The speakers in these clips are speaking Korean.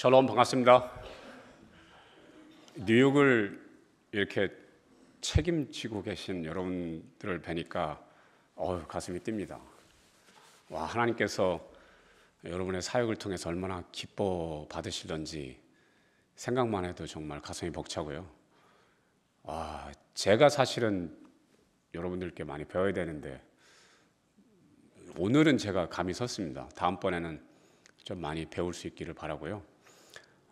샬롬 반갑습니다. 뉴욕을 이렇게 책임지고 계신 여러분들을 뵈니까 어우 가슴이 뜁니다. 와 하나님께서 여러분의 사역을 통해서 얼마나 기뻐 받으시던지 생각만 해도 정말 가슴이 벅차고요. 와 제가 사실은 여러분들께 많이 배워야 되는데 오늘은 제가 감이 섰습니다. 다음번에는 좀 많이 배울 수 있기를 바라고요.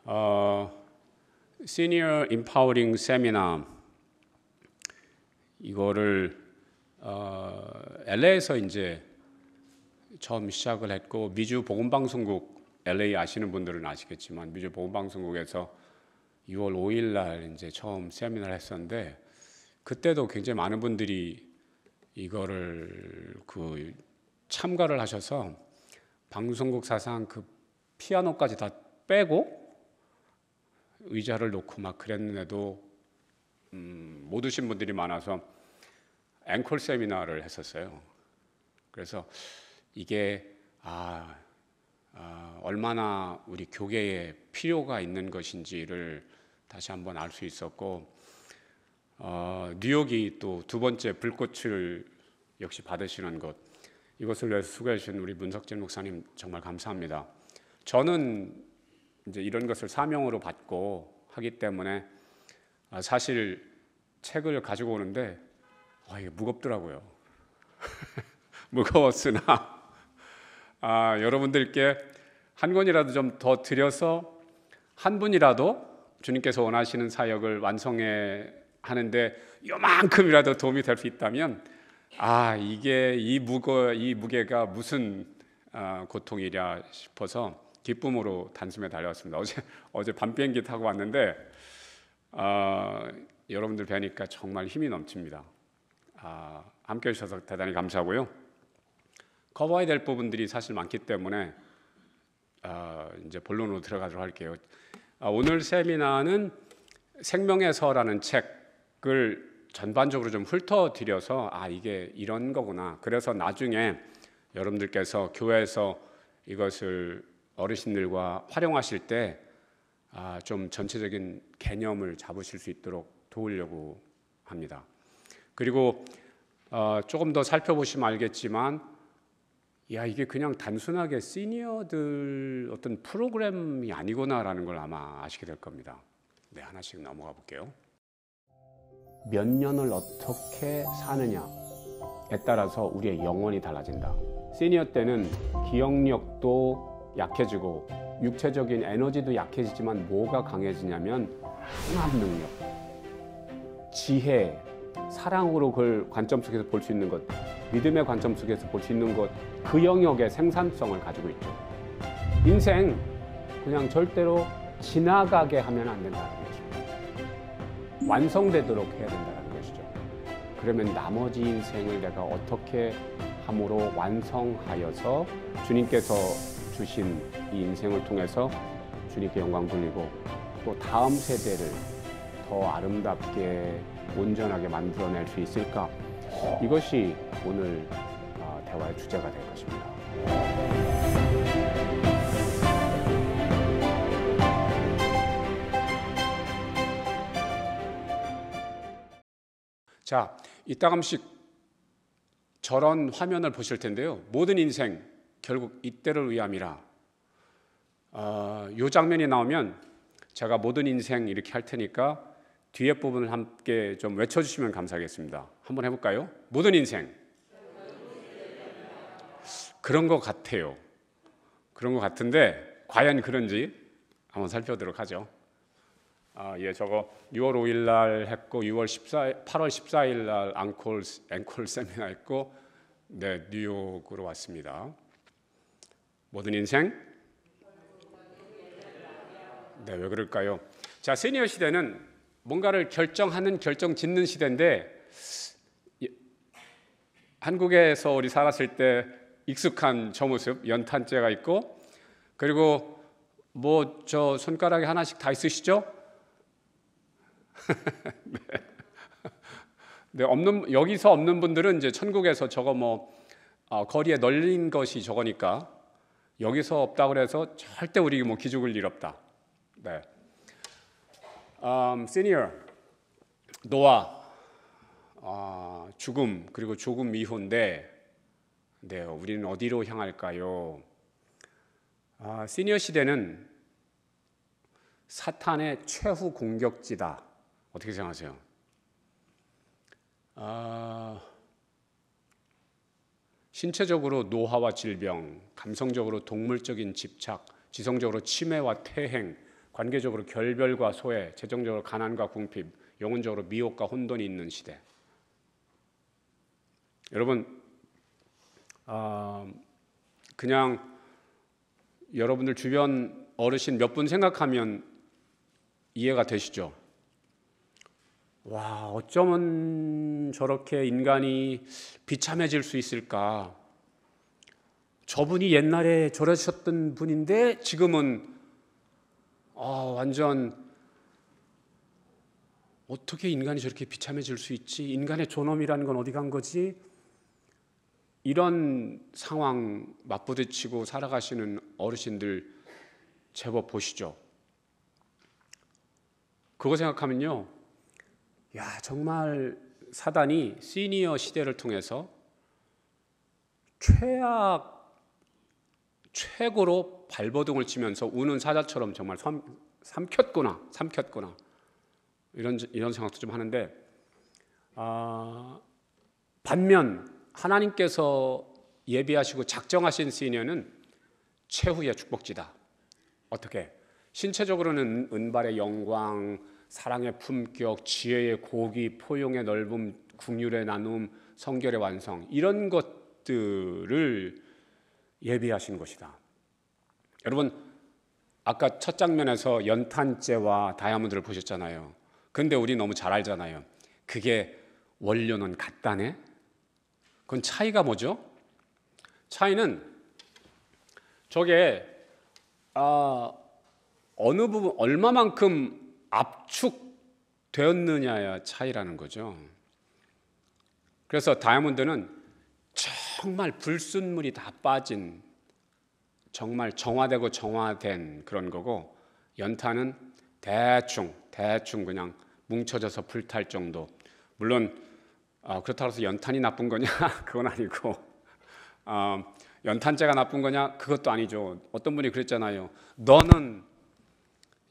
어, Senior Empowering Seminar 이거를 어, LA에서 이제 처음 시작을 했고 미주 보건방송국 LA 아시는 분들은 아시겠지만 미주 보건방송국에서 6월 5일 날 이제 처음 세미나를 했었는데 그때도 굉장히 많은 분들이 이거를 그 참가를 하셔서 방송국 사상 그 피아노까지 다 빼고 의자를 놓고 막 그랬는데도 음, 못 오신 분들이 많아서 앵콜 세미나를 했었어요. 그래서 이게 아, 아 얼마나 우리 교계에 필요가 있는 것인지를 다시 한번 알 수 있었고 어, 뉴욕이 또 두 번째 불꽃을 역시 받으시는 것 이것을 위해서 수고해 주신 우리 문석진 목사님 정말 감사합니다. 저는 이제 이런 것을 사명으로 받고 하기 때문에 아, 사실 책을 가지고 오는데 아, 이게 무겁더라고요. 무거웠으나 아, 여러분들께 한 권이라도 좀 더 드려서 한 분이라도 주님께서 원하시는 사역을 완성해 하는데 요만큼이라도 도움이 될 수 있다면 아 이게 이 무거 이 무게가 무슨 아, 고통이랴 싶어서 기쁨으로 단숨에 달려왔습니다. 어제 어제 밤 비행기 타고 왔는데 어, 여러분들 뵈니까 정말 힘이 넘칩니다. 아, 함께 해주셔서 대단히 감사하고요. 커버해야 될 부분들이 사실 많기 때문에 어, 이제 본론으로 들어가도록 할게요. 아, 오늘 세미나는 생명에서라는 책을 전반적으로 좀 훑어드려서 아 이게 이런 거구나. 그래서 나중에 여러분들께서 교회에서 이것을 어르신들과 활용하실 때좀 아, 전체적인 개념을 잡으실 수 있도록 도우려고 합니다. 그리고 어, 조금 더 살펴보시면 알겠지만 야 이게 그냥 단순하게 시니어들 어떤 프로그램이 아니구나라는 걸 아마 아시게 될 겁니다. 네 하나씩 넘어가 볼게요. 몇 년을 어떻게 사느냐에 따라서 우리의 영혼이 달라진다. 시니어 때는 기억력도 약해지고 육체적인 에너지도 약해지지만 뭐가 강해지냐면 통합 능력, 지혜, 사랑으로 그걸 관점 속에서 볼 수 있는 것, 믿음의 관점 속에서 볼 수 있는 것, 그 영역의 생산성을 가지고 있죠. 인생 그냥 절대로 지나가게 하면 안 된다는 것이죠. 완성되도록 해야 된다는 것이죠. 그러면 나머지 인생을 내가 어떻게 함으로 완성하여서 주님께서 주신 이 인생을 통해서 주님께 영광 돌리고 또 다음 세대를 더 아름답게 온전하게 만들어낼 수 있을까 이것이 오늘 아, 대화의 주제가 될 것입니다. 자, 이따 감씩 저런 화면을 보실 텐데요. 모든 인생 결국 이때를 위함이라. 어, 아, 이 장면이 나오면 제가 모든 인생 이렇게 할 테니까 뒤에 부분을 함께 좀 외쳐주시면 감사하겠습니다. 한번 해볼까요? 모든 인생. 그런 것 같아요. 그런 것 같은데 과연 그런지 한번 살펴보도록 하죠. 아, 예, 저거 6월 5일 날 했고 6월 14일, 8월 14일 날 앙콜 앵콜 세미나 했고 네, 뉴욕으로 왔습니다. 모든 인생? 네, 왜 그럴까요? 자, 세니어 시대는 뭔가를 결정하는, 결정 짓는 시대인데 한국에서 우리 살았을 때 익숙한 저 모습, 연탄재가 있고 그리고 뭐 저 손가락에 하나씩 다 있으시죠? 네. 네, 없는 여기서 없는 분들은 이제 천국에서 저거 뭐 어, 거리에 널린 것이 저거니까 여기서 없다 그래서 절대 우리 뭐 기죽을 일 없다. 네. u um, senior, 노아, 아, 죽음 그리고 조금 미혼데, 네, 우리는 어디로 향할까요? 아, 시니어 시대는 사탄의 최후 공격지다. 어떻게 생각하세요? 아. 신체적으로 노화와 질병, 감성적으로 동물적인 집착, 지성적으로 치매와 퇴행 관계적으로 결별과 소외, 재정적으로 가난과 궁핍, 영혼적으로 미혹과 혼돈이 있는 시대. 여러분, 어, 그냥 여러분들 주변 어르신 몇 분 생각하면 이해가 되시죠? 와, 어쩌면 저렇게 인간이 비참해질 수 있을까? 저분이 옛날에 저러셨던 분인데 지금은 아, 완전 어떻게 인간이 저렇게 비참해질 수 있지? 인간의 존엄이라는 건 어디 간 거지? 이런 상황 맞부딪히고 살아가시는 어르신들 제법 보시죠. 그거 생각하면요. 야, 정말 사단이 시니어 시대를 통해서 최악 최고로 발버둥을 치면서 우는 사자처럼 정말 삼, 삼켰구나, 삼켰구나 이런 이런 생각도 좀 하는데 아, 반면 하나님께서 예비하시고 작정하신 시니어는 최후의 축복지다. 어떻게? 신체적으로는 은발의 영광, 사랑의 품격, 지혜의 고귀, 포용의 넓음, 국률의 나눔, 성결의 완성 이런 것들을 예비하신 것이다. 여러분 아까 첫 장면에서 연탄재와 다이아몬드를 보셨잖아요. 근데 우리 너무 잘 알잖아요. 그게 원료는 같다네. 그건 차이가 뭐죠? 차이는 저게 아, 어느 부분 얼마만큼 압축되었느냐의 차이라는 거죠. 그래서 다이아몬드는 정말 불순물이 다 빠진 정말 정화되고 정화된 그런 거고 연탄은 대충 대충 그냥 뭉쳐져서 불탈 정도. 물론 어, 그렇다고 해서 연탄이 나쁜 거냐? 그건 아니고 어, 연탄재가 나쁜 거냐? 그것도 아니죠. 어떤 분이 그랬잖아요. 너는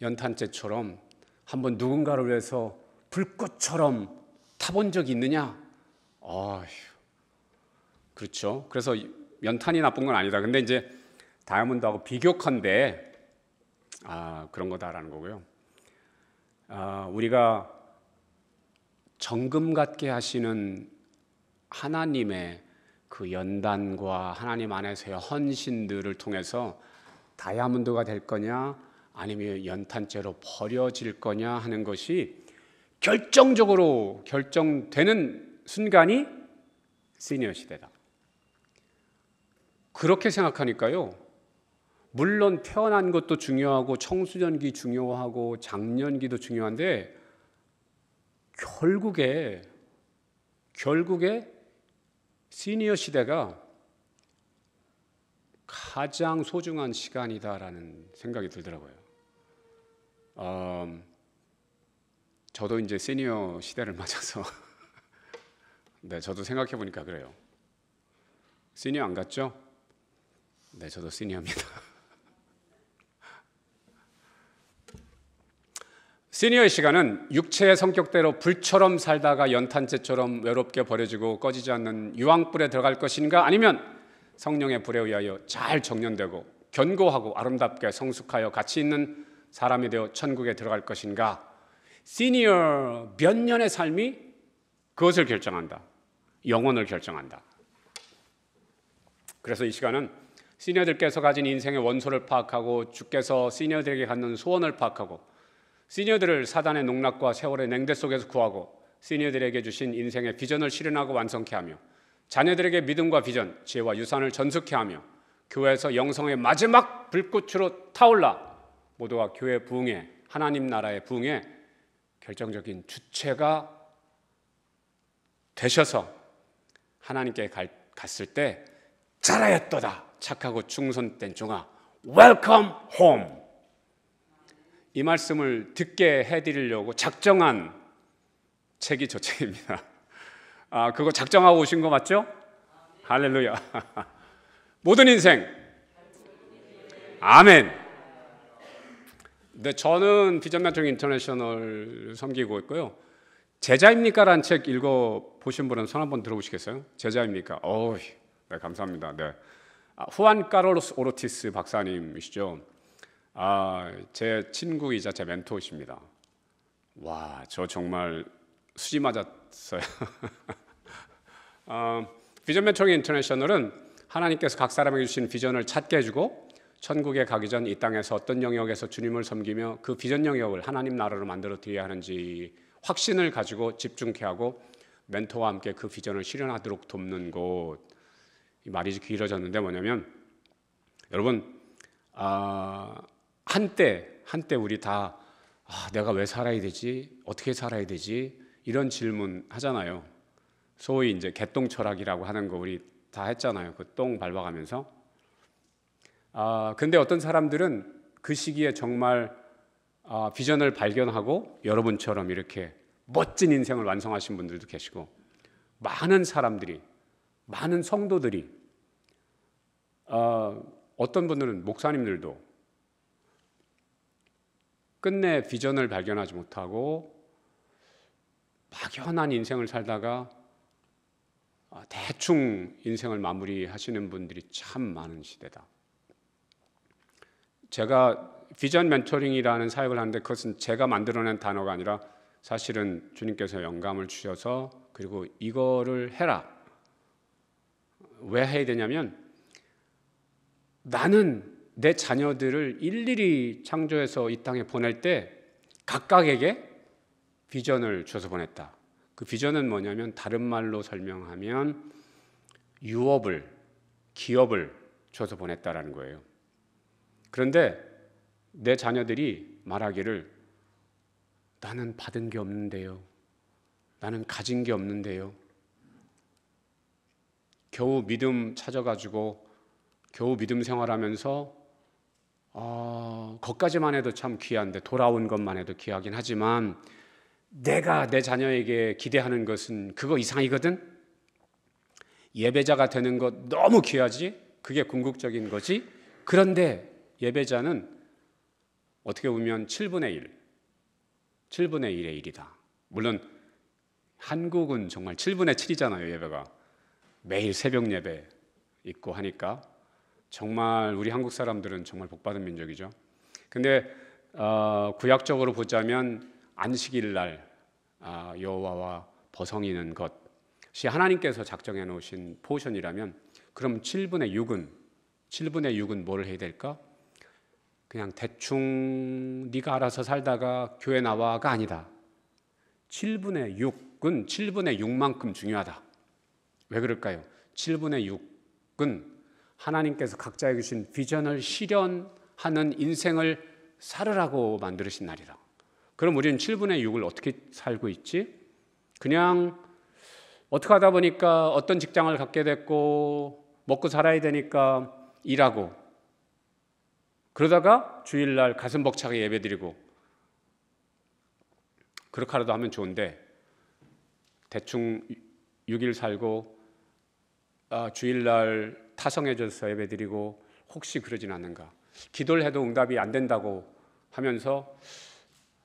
연탄재처럼 한번 누군가를 위해서 불꽃처럼 타본 적이 있느냐? 아휴, 그렇죠. 그래서 연탄이 나쁜 건 아니다. 근데 이제 다이아몬드하고 비교컨대 아, 그런 거다라는 거고요. 아, 우리가 정금 같게 하시는 하나님의 그 연단과 하나님 안에서의 헌신들을 통해서 다이아몬드가 될 거냐 아니면 연탄재로 버려질 거냐 하는 것이 결정적으로 결정되는 순간이 시니어 시대다. 그렇게 생각하니까요. 물론 태어난 것도 중요하고 청소년기 중요하고 장년기도 중요한데 결국에 결국에 시니어 시대가 가장 소중한 시간이다라는 생각이 들더라고요. 어, 저도 이제 시니어 시대를 맞아서 네, 저도 생각해 보니까 그래요. 시니어 안 갔죠? 네, 저도 시니어입니다. 시니어의 시간은 육체의 성격대로 불처럼 살다가 연탄재처럼 외롭게 버려지고 꺼지지 않는 유황불에 들어갈 것인가 아니면 성령의 불에 의하여 잘 정련되고 견고하고 아름답게 성숙하여 가치 있는 사람이 되어 천국에 들어갈 것인가? 시니어 몇 년의 삶이 그것을 결정한다. 영혼을 결정한다. 그래서 이 시간은 시니어들께서 가진 인생의 원소를 파악하고 주께서 시니어들에게 갖는 소원을 파악하고 시니어들을 사단의 농락과 세월의 냉대 속에서 구하고 시니어들에게 주신 인생의 비전을 실현하고 완성케 하며 자녀들에게 믿음과 비전, 지혜와 유산을 전숙케 하며 교회에서 영성의 마지막 불꽃으로 타올라 모두가 교회 부흥에 하나님 나라의 부흥에 결정적인 주체가 되셔서 하나님께 갈, 갔을 때 잘하였도다 착하고 충성된 종아 웰컴 홈이 말씀을 듣게 해드리려고 작정한 책이 저 책입니다 아 그거 작정하고 오신 거 맞죠? 할렐루야 모든 인생 아멘 네, 저는 비전멘토링 인터내셔널 섬기고 있고요. 제자입니까라는 책 읽어 보신 분은 손 한번 들어보시겠어요? 제자입니까? 어우, 네 감사합니다. 네, 아, 후안 까로스 오르티스 박사님이시죠. 아, 제 친구이자 제 멘토이십니다. 와, 저 정말 수지 맞았어요. 어, 비전 멘토링 인터내셔널은 하나님께서 각 사람에게 주신 비전을 찾게 해주고 천국에 가기 전 이 땅에서 어떤 영역에서 주님을 섬기며 그 비전 영역을 하나님 나라로 만들어 드려야 하는지 확신을 가지고 집중케 하고 멘토와 함께 그 비전을 실현하도록 돕는 곳. 이 말이 길어졌는데 뭐냐면 여러분 아, 한때 한때 우리 다 아, 내가 왜 살아야 되지? 어떻게 살아야 되지? 이런 질문 하잖아요. 소위 이제 개똥 철학이라고 하는 거 우리 다 했잖아요. 그 똥 밟아가면서 아, 근데 어떤 사람들은 그 시기에 정말 아, 비전을 발견하고 여러분처럼 이렇게 멋진 인생을 완성하신 분들도 계시고 많은 사람들이 많은 성도들이 어, 어떤 분들은 목사님들도 끝내 비전을 발견하지 못하고 막연한 인생을 살다가 아, 대충 인생을 마무리하시는 분들이 참 많은 시대다. 제가 비전 멘토링이라는 사역을 하는데 그것은 제가 만들어낸 단어가 아니라 사실은 주님께서 영감을 주셔서 그리고 이거를 해라. 왜 해야 되냐면 나는 내 자녀들을 일일이 창조해서 이 땅에 보낼 때 각각에게 비전을 줘서 보냈다. 그 비전은 뭐냐면 다른 말로 설명하면 유업을 기업을 줘서 보냈다라는 거예요. 그런데 내 자녀들이 말하기를 나는 받은 게 없는데요. 나는 가진 게 없는데요. 겨우 믿음 찾아가지고 겨우 믿음 생활하면서 어, 것까지만 해도 참 귀한데 돌아온 것만 해도 귀하긴 하지만 내가 내 자녀에게 기대하는 것은 그거 이상이거든. 예배자가 되는 것 너무 귀하지. 그게 궁극적인 거지. 그런데 예배자는 어떻게 보면 7분의 1, 7분의 1의 1이다. 물론 한국은 정말 7분의 7이잖아요, 예배가. 매일 새벽 예배 있고 하니까 정말 우리 한국 사람들은 정말 복받은 민족이죠. 근데 어, 구약적으로 보자면 안식일 날 아, 여호와와 버성이는 것이 하나님께서 작정해 놓으신 포션이라면 그럼 7분의 6은 7분의 6은 뭘 해야 될까? 그냥 대충 네가 알아서 살다가 교회 나와가 아니다. 7분의 6은 7분의 6만큼 중요하다. 왜 그럴까요? 7분의 6은 하나님께서 각자에게 주신 비전을 실현하는 인생을 살으라고 만들으신 날이다 그럼 우리는 7분의 6을 어떻게 살고 있지? 그냥 어떻게 하다 보니까 어떤 직장을 갖게 됐고 먹고 살아야 되니까 일하고 그러다가 주일날 가슴 벅차게 예배드리고 그렇게라도 하면 좋은데 대충 6일 살고 아, 주일날 타성해져서 예배드리고 혹시 그러진 않는가 기도를 해도 응답이 안 된다고 하면서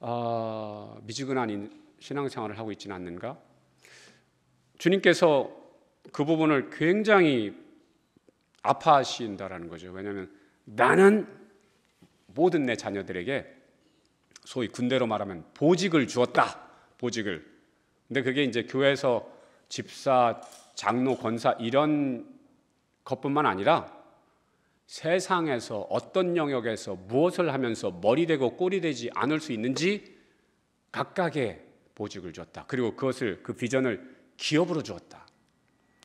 아, 미지근한 신앙생활을 하고 있지는 않는가 주님께서 그 부분을 굉장히 아파하신다라는 거죠 왜냐하면 나는 모든 내 자녀들에게 소위 군대로 말하면 보직을 주었다. 보직을. 근데 그게 이제 교회에서 집사, 장로, 권사 이런 것뿐만 아니라 세상에서 어떤 영역에서 무엇을 하면서 머리 되고 꼬리 되지 않을 수 있는지 각각의 보직을 주었다. 그리고 그것을 그 비전을 기업으로 주었다.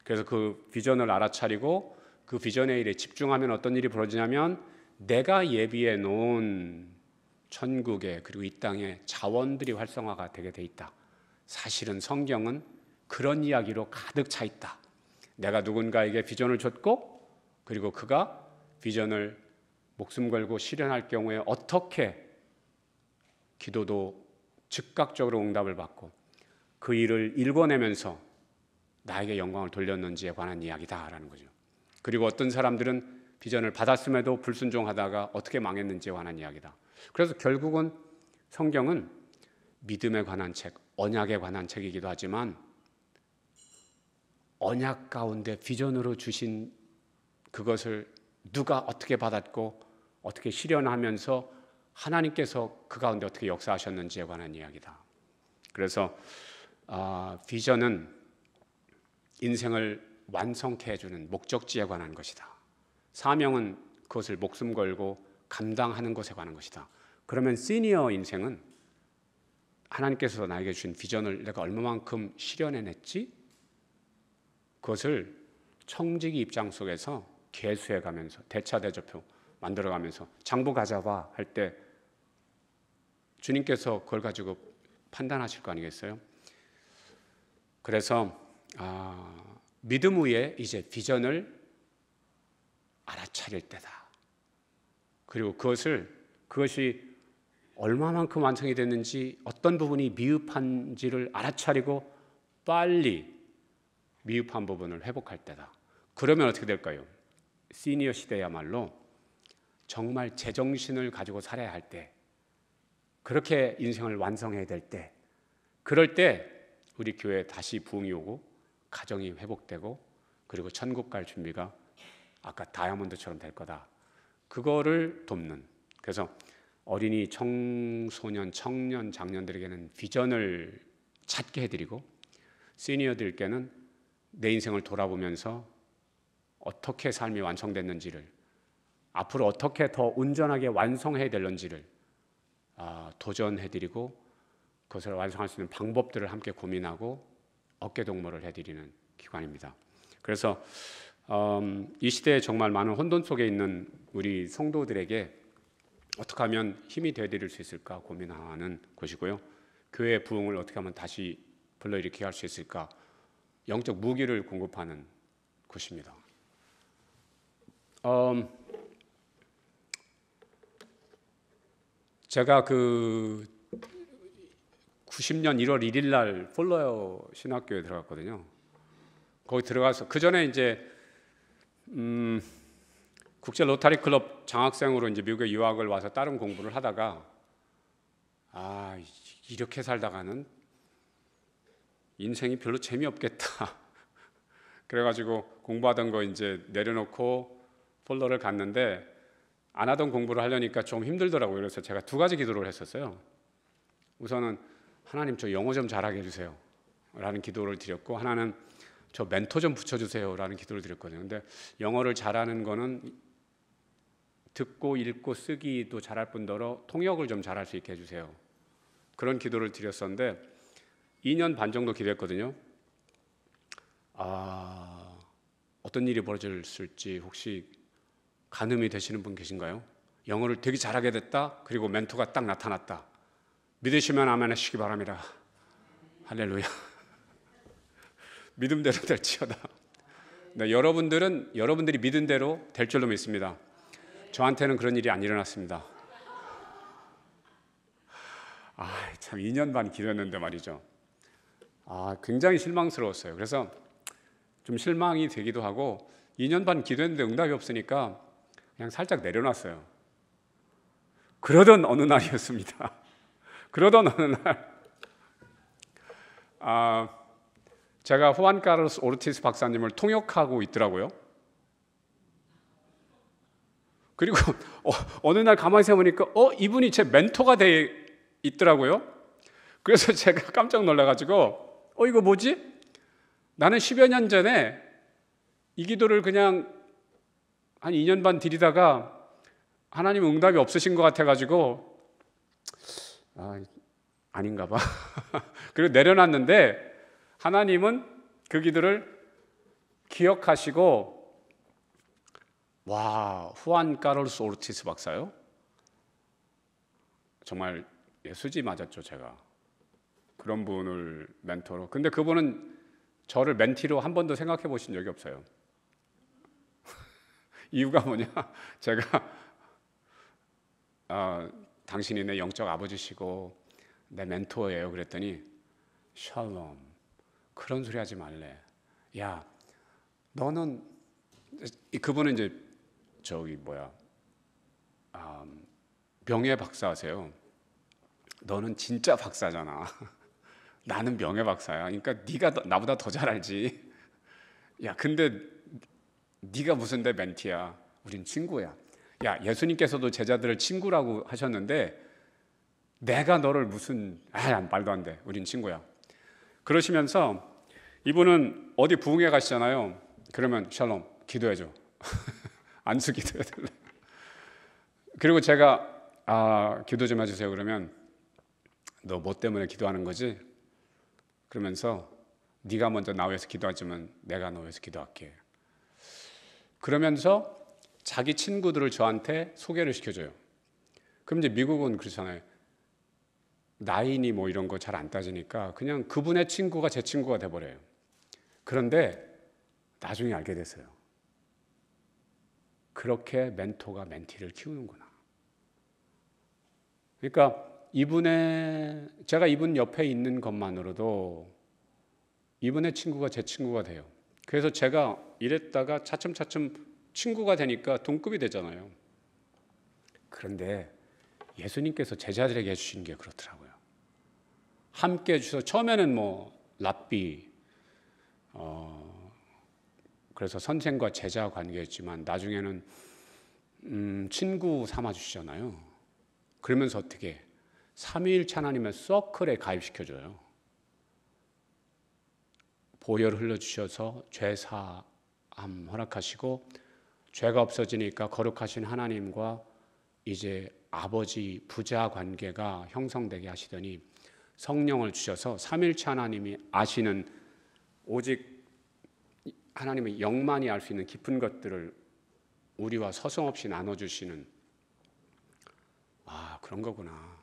그래서 그 비전을 알아차리고 그 비전의 일에 집중하면 어떤 일이 벌어지냐면 내가 예비해 놓은 천국에 그리고 이 땅에 자원들이 활성화가 되게 돼 있다. 사실은 성경은 그런 이야기로 가득 차 있다. 내가 누군가에게 비전을 줬고 그리고 그가 비전을 목숨 걸고 실현할 경우에 어떻게 기도도 즉각적으로 응답을 받고 그 일을 일궈내면서 나에게 영광을 돌렸는지에 관한 이야기다라는 거죠. 그리고 어떤 사람들은 비전을 받았음에도 불순종하다가 어떻게 망했는지에 관한 이야기다. 그래서 결국은 성경은 믿음에 관한 책, 언약에 관한 책이기도 하지만 언약 가운데 비전으로 주신 그것을 누가 어떻게 받았고 어떻게 실현하면서 하나님께서 그 가운데 어떻게 역사하셨는지에 관한 이야기다. 그래서 어, 비전은 인생을 완성케 해주는 목적지에 관한 것이다. 사명은 그것을 목숨 걸고 감당하는 것에 관한 것이다. 그러면 시니어 인생은 하나님께서 나에게 준 비전을 내가 얼마만큼 실현해냈지? 그것을 청지기 입장 속에서 개수해 가면서 대차대조표 만들어 가면서 장부 가져와 할때 주님께서 그걸 가지고 판단하실 거 아니겠어요? 그래서 아, 믿음 위에 이제 비전을 알아차릴 때다. 그리고 그것을 그것이 얼마만큼 완성이 됐는지 어떤 부분이 미흡한지를 알아차리고 빨리 미흡한 부분을 회복할 때다. 그러면 어떻게 될까요? 시니어 시대야말로 정말 제정신을 가지고 살아야 할 때, 그렇게 인생을 완성해야 될 때, 그럴 때 우리 교회 다시 부흥이 오고 가정이 회복되고 그리고 천국 갈 준비가 아까 다이아몬드처럼 될 거다. 그거를 돕는. 그래서 어린이, 청소년, 청년, 장년들에게는 비전을 찾게 해드리고 시니어들께는 내 인생을 돌아보면서 어떻게 삶이 완성됐는지를 앞으로 어떻게 더 온전하게 완성해야 될는지를 아, 도전해드리고 그것을 완성할 수 있는 방법들을 함께 고민하고 어깨동무를 해드리는 기관입니다. 그래서 음, 이 시대에 정말 많은 혼돈 속에 있는 우리 성도들에게 어떻게 하면 힘이 되어드릴 수 있을까 고민하는 것이고요. 교회 부흥을 어떻게 하면 다시 불러일으켜 할수 있을까 영적 무기를 공급하는 것입니다. 음, 제가 그 90년 1월 1일 날 폴러 신학교에 들어갔거든요. 거기 들어가서 그 전에 이제 음, 국제 로타리 클럽 장학생으로 이제 미국에 유학을 와서 다른 공부를 하다가 아 이렇게 살다가는 인생이 별로 재미없겠다. 그래가지고 공부하던 거 이제 내려놓고 폴더를 갔는데 안 하던 공부를 하려니까 좀 힘들더라고요. 그래서 제가 두 가지 기도를 했었어요. 우선은 하나님 저 영어 좀 잘하게 해주세요. 라는 기도를 드렸고 하나는 저 멘토 좀 붙여주세요라는 기도를 드렸거든요. 근데 영어를 잘하는 거는 듣고 읽고 쓰기도 잘할 뿐더러 통역을 좀 잘할 수 있게 해주세요. 그런 기도를 드렸었는데 2년 반 정도 기도했거든요. 아 어떤 일이 벌어질지 혹시 가늠이 되시는 분 계신가요? 영어를 되게 잘하게 됐다. 그리고 멘토가 딱 나타났다. 믿으시면 아멘 하시기 바랍니다. 할렐루야. 믿음대로 될지어다. 네, 여러분들은 여러분들이 믿음대로 될 줄로 믿습니다. 저한테는 그런 일이 안 일어났습니다. 아, 참 2년 반 기다렸는데 말이죠. 아, 굉장히 실망스러웠어요. 그래서 좀 실망이 되기도 하고 2년 반 기도했는데 응답이 없으니까 그냥 살짝 내려놨어요. 그러던 어느 날이었습니다. 그러던 어느 날, 아, 제가 후안 카르스 오르티스 박사님을 통역하고 있더라고요. 그리고 어, 느날 가만히 세보니까 어 이분이 제 멘토가 돼 있더라고요. 그래서 제가 깜짝 놀라가지고 어 이거 뭐지? 나는 10여 년 전에 이 기도를 그냥 한 2년 반 드리다가 하나님 응답이 없으신 것 같아가지고 아, 아닌가 봐. 그리고 내려놨는데 하나님은 그 기도를 기억하시고 와 후안 까롤소르티스 박사요? 정말 예수지 맞았죠 제가 그런 분을 멘토로 근데 그분은 저를 멘티로 한 번도 생각해 보신 적이 없어요 이유가 뭐냐 제가 어, 당신이 내 영적 아버지시고 내 멘토예요 그랬더니 샬롬 그런 소리 하지 말래. 야, 너는 그분은 이제 저기 뭐야 아, 음, 명예 박사세요. 너는 진짜 박사잖아. 나는 명예 박사야. 그러니까 네가 나보다 더 잘 알지. 야, 근데 네가 무슨 내 멘티야? 우린 친구야. 야, 예수님께서도 제자들을 친구라고 하셨는데 내가 너를 무슨 아, 말도 안 돼. 우린 친구야. 그러시면서 이분은 어디 부흥회 가시잖아요. 그러면 샬롬 기도해줘. 안수 기도해 달래. 그리고 제가 아 기도 좀 해주세요. 그러면 너 뭐 때문에 기도하는 거지? 그러면서 네가 먼저 나와서 기도하지만 내가 너에서 기도할게. 그러면서 자기 친구들을 저한테 소개를 시켜줘요. 그럼 이제 미국은 그렇잖아요. 나이니 뭐 이런 거 잘 안 따지니까 그냥 그분의 친구가 제 친구가 돼버려요. 그런데 나중에 알게 됐어요. 그렇게 멘토가 멘티를 키우는구나. 그러니까 이분의 제가 이분 옆에 있는 것만으로도 이분의 친구가 제 친구가 돼요. 그래서 제가 이랬다가 차츰차츰 친구가 되니까 동급이 되잖아요. 그런데 예수님께서 제자들에게 해주신 게 그렇더라고요. 함께 해주셔서 처음에는 뭐 랍비, 어, 그래서 선생과 제자 관계였지만 나중에는 음, 친구 삼아주시잖아요. 그러면서 어떻게 삼일체하나님 서클에 가입시켜줘요. 보혈 흘려주셔서 죄사함 허락하시고 죄가 없어지니까 거룩하신 하나님과 이제 아버지 부자 관계가 형성되게 하시더니 성령을 주셔서 삼일체 하나님이 아시는 오직 하나님의 영만이 알 수 있는 깊은 것들을 우리와 서성없이 나눠주시는 아 그런 거구나.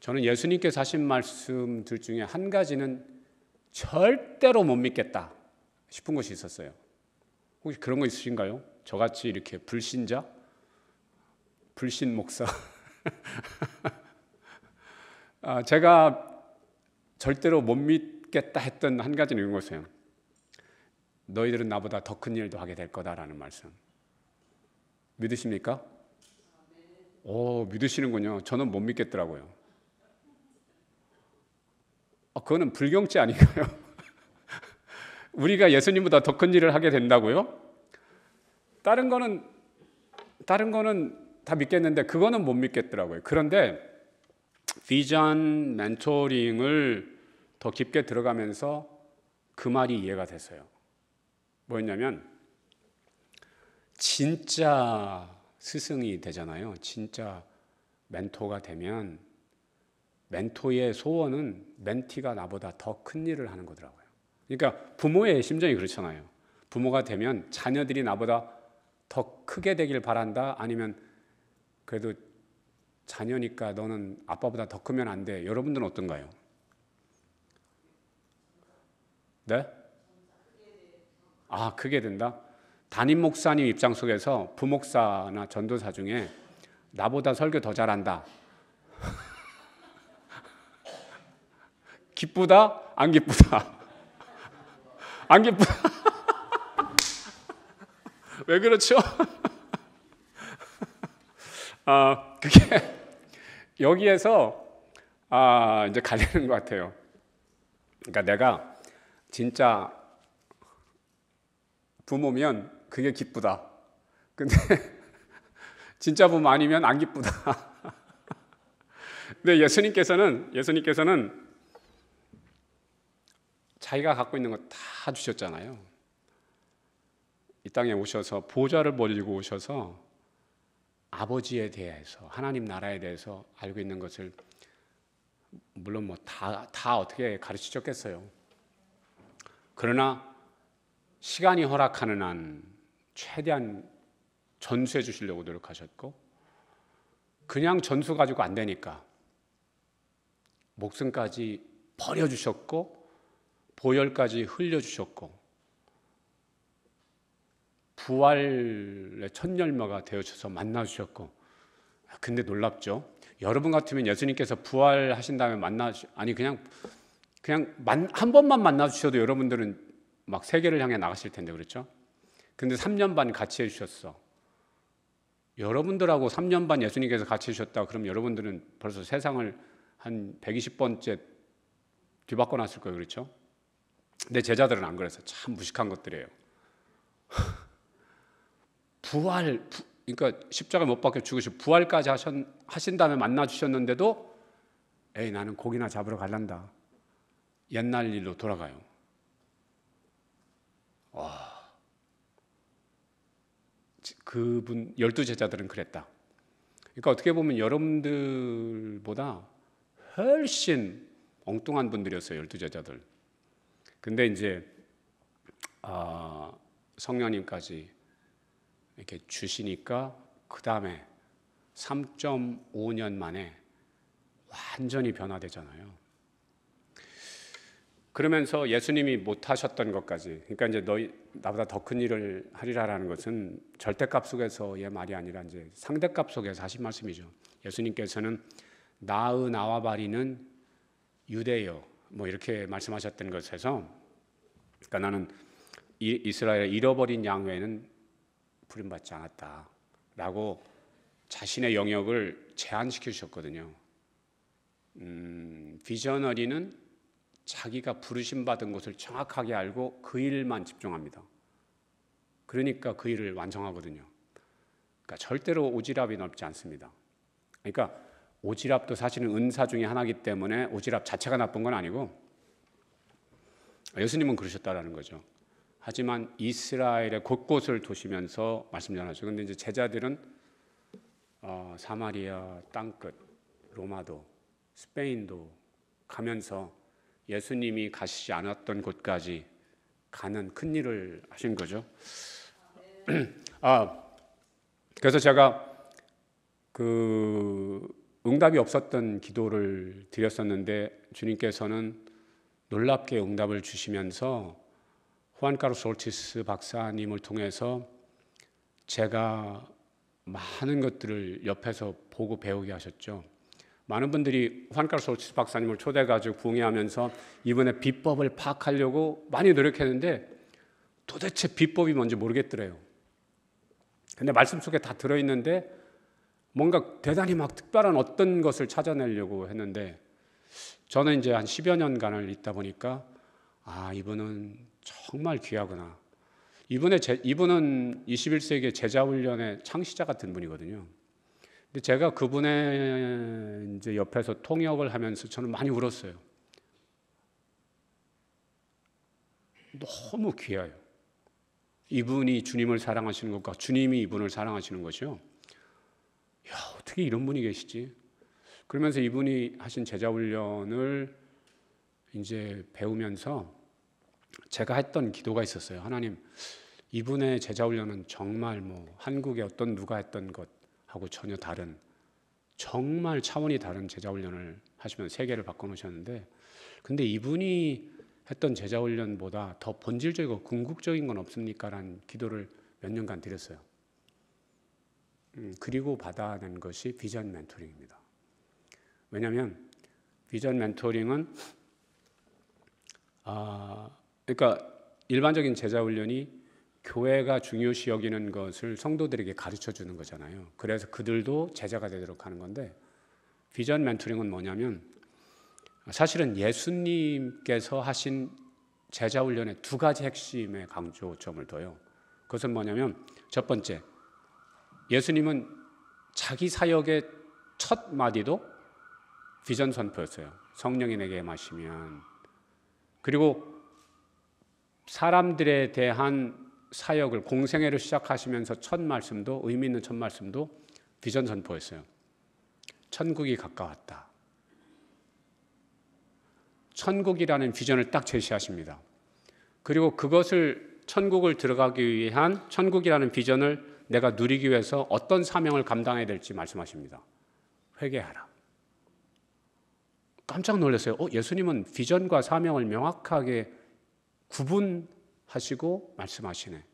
저는 예수님께서 하신 말씀들 중에 한 가지는 절대로 못 믿겠다 싶은 것이 있었어요. 혹시 그런 거 있으신가요? 저같이 이렇게 불신자, 불신 목사. 아, 제가 절대로 못 믿겠다 했던 한 가지는 이런 것이에요. 너희들은 나보다 더 큰 일도 하게 될 거다라는 말씀. 믿으십니까? 오, 믿으시는군요. 저는 못 믿겠더라고요. 아, 그거는 불경죄 아닌가요? 우리가 예수님보다 더 큰 일을 하게 된다고요? 다른 거는 다른 거는 다 믿겠는데 그거는 못 믿겠더라고요. 그런데 비전 멘토링을 더 깊게 들어가면서 그 말이 이해가 됐어요. 뭐였냐면 진짜 스승이 되잖아요. 진짜 멘토가 되면 멘토의 소원은 멘티가 나보다 더 큰 일을 하는 거더라고요. 그러니까 부모의 심정이 그렇잖아요. 부모가 되면 자녀들이 나보다 더 크게 되길 바란다 아니면 그래도 자녀니까 너는 아빠보다 더 크면 안 돼. 여러분들은 어떤가요? 네? 아, 크게 된다? 담임 목사님 입장 속에서 부목사나 전도사 중에 나보다 설교 더 잘한다. 기쁘다? 안 기쁘다? 안 기쁘다? 왜 그렇죠? 아, 그게 여기에서 아, 이제 갈리는 것 같아요. 그러니까 내가 진짜 부모면 그게 기쁘다. 근데 진짜 부모 아니면 안 기쁘다. 근데 예수님께서는 예수님께서는 자기가 갖고 있는 거다 주셨잖아요. 이 땅에 오셔서 보좌를 벌리고 오셔서 아버지에 대해서 하나님 나라에 대해서 알고 있는 것을 물론 뭐다다 다 어떻게 가르치셨겠어요. 그러나 시간이 허락하는 한 최대한 전수해 주시려고 노력하셨고 그냥 전수 가지고 안 되니까 목숨까지 버려 주셨고 보혈까지 흘려 주셨고 부활의 첫 열매가 되어주셔서 만나주셨고 근데 놀랍죠. 여러분 같으면 예수님께서 부활하신 다음에 만나 아니 그냥 그냥 만, 한 번만 만나 주셔도 여러분들은 막 세계를 향해 나가실 텐데 그렇죠? 근데 3년 반 같이 해 주셨어. 여러분들하고 3년 반 예수님께서 같이 해 주셨다. 그럼 여러분들은 벌써 세상을 한 120번째 뒤바꿔 놨을 거예요. 그렇죠? 내 제자들은 안 그래서 참 무식한 것들이에요. 부활 부, 그러니까 십자가 못 박혀 죽으시고 부활까지 하셨, 하신 다음에 만나 주셨는데도 에이 나는 고기나 잡으러 갈란다. 옛날 일로 돌아가요. 와. 그분 열두 제자들은 그랬다. 그러니까 어떻게 보면 여러분들보다 훨씬 엉뚱한 분들이었어요 열두 제자들. 근데 이제 아, 성령님까지 이렇게 주시니까 그 다음에 3.5년 만에 완전히 변화되잖아요. 그러면서 예수님이 못하셨던 것까지, 그러니까 이제 너희 나보다 더 큰 일을 하리라라는 것은 절대값 속에서의 말이 아니라 이제 상대값 속에서 하신 말씀이죠. 예수님께서는 나의 나와 바리는 유대여 뭐 이렇게 말씀하셨던 것에서, 그러니까 나는 이스라엘 잃어버린 양 외에는 부림받지 않았다라고 자신의 영역을 제한시켜 주셨거든요. 음, 비저너리는 자기가 부르심 받은 것을 정확하게 알고 그 일만 집중합니다. 그러니까 그 일을 완성하거든요. 그러니까 절대로 오지랖이 넓지 않습니다. 그러니까 오지랖도 사실은 은사 중에 하나이기 때문에 오지랖 자체가 나쁜 건 아니고 예수님은 그러셨다라는 거죠. 하지만 이스라엘의 곳곳을 도시면서 말씀 전하죠. 근데 이제 제자들은 어, 사마리아 땅끝, 로마도, 스페인도 가면서 예수님이 가시지 않았던 곳까지 가는 큰 일을 하신 거죠. 아, 그래서 제가 그 응답이 없었던 기도를 드렸었는데 주님께서는 놀랍게 응답을 주시면서 후안 카르솔 올치스 박사님을 통해서 제가 많은 것들을 옆에서 보고 배우게 하셨죠. 많은 분들이 후 카르스 치스 박사님을 초대해가지고 부흥하면서 이번에 비법을 파악하려고 많이 노력했는데 도대체 비법이 뭔지 모르겠더래요. 근데 말씀 속에 다 들어있는데 뭔가 대단히 막 특별한 어떤 것을 찾아내려고 했는데 저는 이제 한 10여 년간을 있다 보니까 아, 이분은 정말 귀하구나. 이분의 제, 이분은 21세기 제자 훈련의 창시자 같은 분이거든요. 근데 제가 그분의 이제 옆에서 통역을 하면서 저는 많이 울었어요. 너무 귀해요. 이분이 주님을 사랑하시는 것과 주님이 이분을 사랑하시는 것이요. 야, 어떻게 이런 분이 계시지? 그러면서 이분이 하신 제자 훈련을 이제 배우면서 제가 했던 기도가 있었어요. 하나님, 이분의 제자 훈련은 정말 뭐 한국의 어떤 누가 했던 것하고 전혀 다른 정말 차원이 다른 제자 훈련을 하시면 세계를 바꿔 놓으셨는데 근데 이분이 했던 제자 훈련보다 더 본질적이고 궁극적인 건 없습니까라는 기도를 몇 년간 드렸어요. 음, 그리고 받아낸 것이 비전 멘토링입니다. 왜냐하면 비전 멘토링은 아, 그러니까 일반적인 제자 훈련이 교회가 중요시 여기는 것을 성도들에게 가르쳐 주는 거잖아요. 그래서 그들도 제자가 되도록 하는 건데 비전 멘토링은 뭐냐면 사실은 예수님께서 하신 제자 훈련의 두 가지 핵심의 강조점을 둬요. 그것은 뭐냐면 첫 번째 예수님은 자기 사역의 첫 마디도 비전 선포였어요. 성령이 내게 마시면 그리고 사람들에 대한 사역을 공생애를 시작하시면서 첫 말씀도 의미 있는 첫 말씀도 비전 선포했어요. 천국이 가까웠다. 천국이라는 비전을 딱 제시하십니다. 그리고 그것을 천국을 들어가기 위한 천국이라는 비전을 내가 누리기 위해서 어떤 사명을 감당해야 될지 말씀하십니다. 회개하라. 깜짝 놀랐어요. 어, 예수님은 비전과 사명을 명확하게 구분하시고 말씀하시네.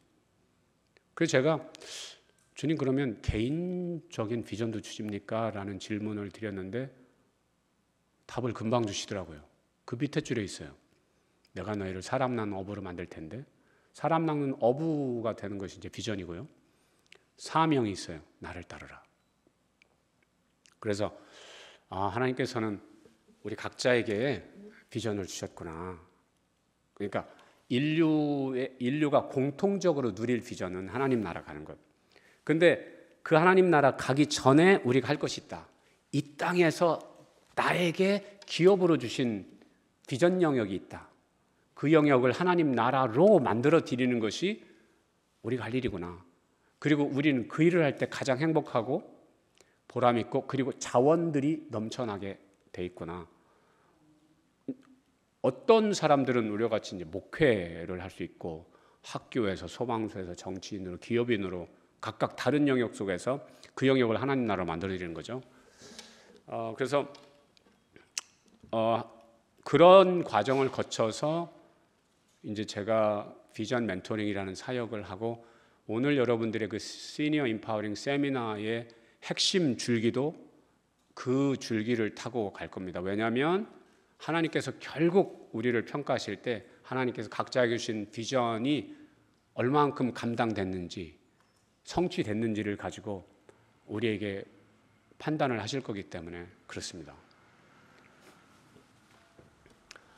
그래서 제가 주님 그러면 개인적인 비전도 주십니까? 라는 질문을 드렸는데 답을 금방 주시더라고요. 그 밑에 줄에 있어요. 내가 너희를 사람 난 어부로 만들 텐데 사람 낳는 어부가 되는 것이 이제 비전이고요. 사명이 있어요. 나를 따르라. 그래서 아, 하나님께서는 우리 각자에게 비전을 주셨구나. 그러니까 인류의, 인류가 공통적으로 누릴 비전은 하나님 나라 가는 것. 근데 그 하나님 나라 가기 전에 우리가 할 것이 있다. 이 땅에서 나에게 기업으로 주신 비전 영역이 있다. 그 영역을 하나님 나라로 만들어 드리는 것이 우리가 할 일이구나. 그리고 우리는 그 일을 할 때 가장 행복하고 보람 있고 그리고 자원들이 넘쳐나게 돼 있구나. 어떤 사람들은 우리와 같이 이제 목회를 할 수 있고 학교에서 소방서에서 정치인으로 기업인으로 각각 다른 영역 속에서 그 영역을 하나님 나라로 만들어드리는 거죠. 어, 그래서 어, 그런 과정을 거쳐서 이제 제가 비전 멘토링이라는 사역을 하고 오늘 여러분들의 그 시니어 인파워링 세미나의 핵심 줄기도 그 줄기를 타고 갈 겁니다. 왜냐하면 하나님께서 결국 우리를 평가하실 때 하나님께서 각자에게 주신 비전이 얼만큼 감당됐는지 성취됐는지를 가지고 우리에게 판단을 하실 거기 때문에 그렇습니다.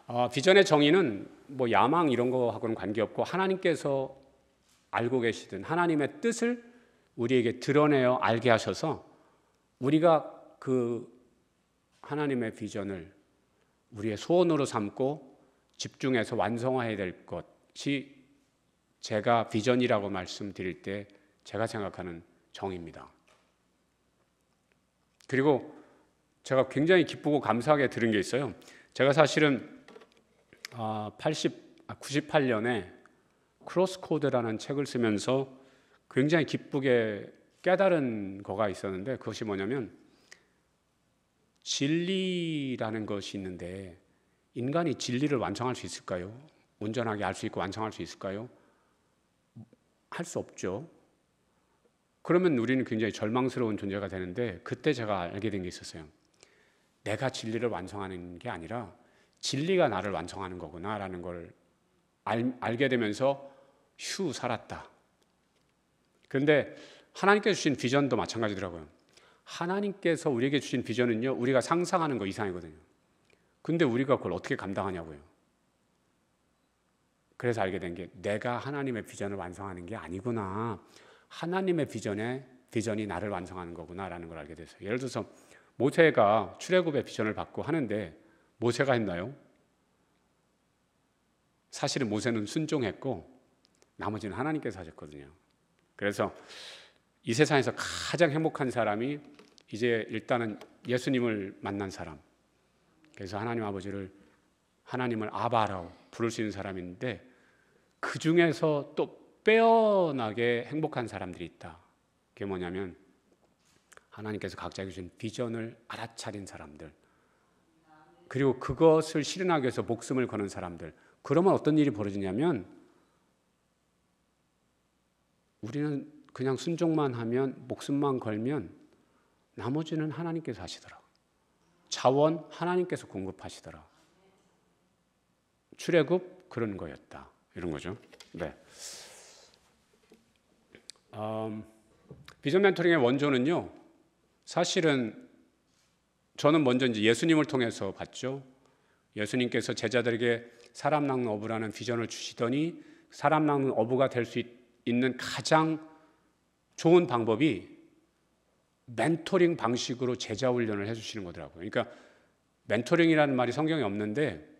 어, 비전의 정의는 뭐 야망 이런 거하고는 관계없고 하나님께서 알고 계시든 하나님의 뜻을 우리에게 드러내어 알게 하셔서 우리가 그 하나님의 비전을 우리의 소원으로 삼고 집중해서 완성해야될 것이 제가 비전이라고 말씀드릴 때 제가 생각하는 정입니다. 그리고 제가 굉장히 기쁘고 감사하게 들은 게 있어요. 제가 사실은 80, 아, 98년에 아, 크로스코드라는 책을 쓰면서 굉장히 기쁘게 깨달은 거가 있었는데 그것이 뭐냐면 진리라는 것이 있는데 인간이 진리를 완성할 수 있을까요? 온전하게 알 수 있고 완성할 수 있을까요? 할 수 없죠. 그러면 우리는 굉장히 절망스러운 존재가 되는데 그때 제가 알게 된 게 있었어요. 내가 진리를 완성하는 게 아니라 진리가 나를 완성하는 거구나라는 걸 알, 알게 되면서 휴 살았다. 그런데 하나님께서 주신 비전도 마찬가지더라고요. 하나님께서 우리에게 주신 비전은요, 우리가 상상하는 거 이상이거든요. 근데 우리가 그걸 어떻게 감당하냐고요. 그래서 알게 된 게 내가 하나님의 비전을 완성하는 게 아니구나. 하나님의 비전에 비전이 나를 완성하는 거구나라는 걸 알게 됐어 예를 들어서 모세가 출애굽의 비전을 받고 하는데 모세가 했나요? 사실은 모세는 순종했고 나머지는 하나님께서 하셨거든요. 그래서 이 세상에서 가장 행복한 사람이 이제 일단은 예수님을 만난 사람. 그래서 하나님 아버지를 하나님을 아바라고 부를 수 있는 사람인데 그 중에서 또 빼어나게 행복한 사람들이 있다. 그게 뭐냐면 하나님께서 각자 주신 비전을 알아차린 사람들. 그리고 그것을 실현하기 위해서 목숨을 거는 사람들. 그러면 어떤 일이 벌어지냐면 우리는 그냥 순종만 하면 목숨만 걸면 나머지는 하나님께서 하시더라. 자원 하나님께서 공급하시더라. 출애굽 그런 거였다. 이런 거죠. 네. 음, 비전 멘토링의 원조는요. 사실은 저는 먼저 이제 예수님을 통해서 봤죠. 예수님께서 제자들에게 사람 낳는 어부라는 비전을 주시더니 사람 낳는 어부가 될 수 있는 가장 좋은 방법이 멘토링 방식으로 제자 훈련을 해주시는 거더라고요. 그러니까 멘토링이라는 말이 성경에 없는데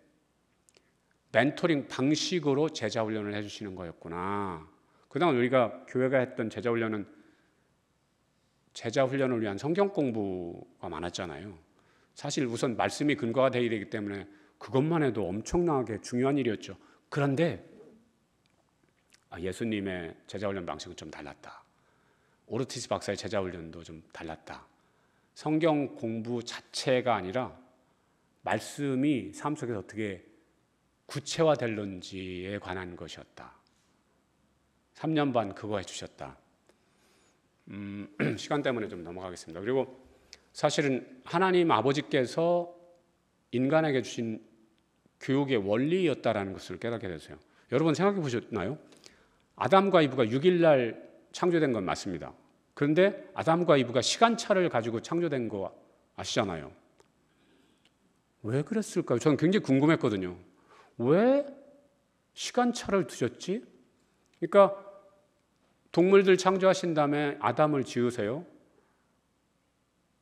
멘토링 방식으로 제자 훈련을 해주시는 거였구나. 그동안 우리가 교회가 했던 제자 훈련은 제자 훈련을 위한 성경 공부가 많았잖아요. 사실 우선 말씀이 근거가 되어야 되기 때문에 그것만 해도 엄청나게 중요한 일이었죠. 그런데 아, 예수님의 제자 훈련 방식은 좀 달랐다. 오르티스 박사의 제자 훈련도 좀 달랐다. 성경 공부 자체가 아니라 말씀이 삶 속에서 어떻게 구체화될는지에 관한 것이었다. 3년 반 그거 해주셨다. 음, 시간 때문에 좀 넘어가겠습니다. 그리고 사실은 하나님 아버지께서 인간에게 주신 교육의 원리였다라는 것을 깨닫게 되세요. 여러분 생각해 보셨나요? 아담과 이브가 6일날 창조된 건 맞습니다. 그런데 아담과 이브가 시간차를 가지고 창조된 거 아시잖아요. 왜 그랬을까요? 저는 굉장히 궁금했거든요. 왜 시간차를 두셨지? 그러니까 동물들 창조하신 다음에 아담을 지으세요.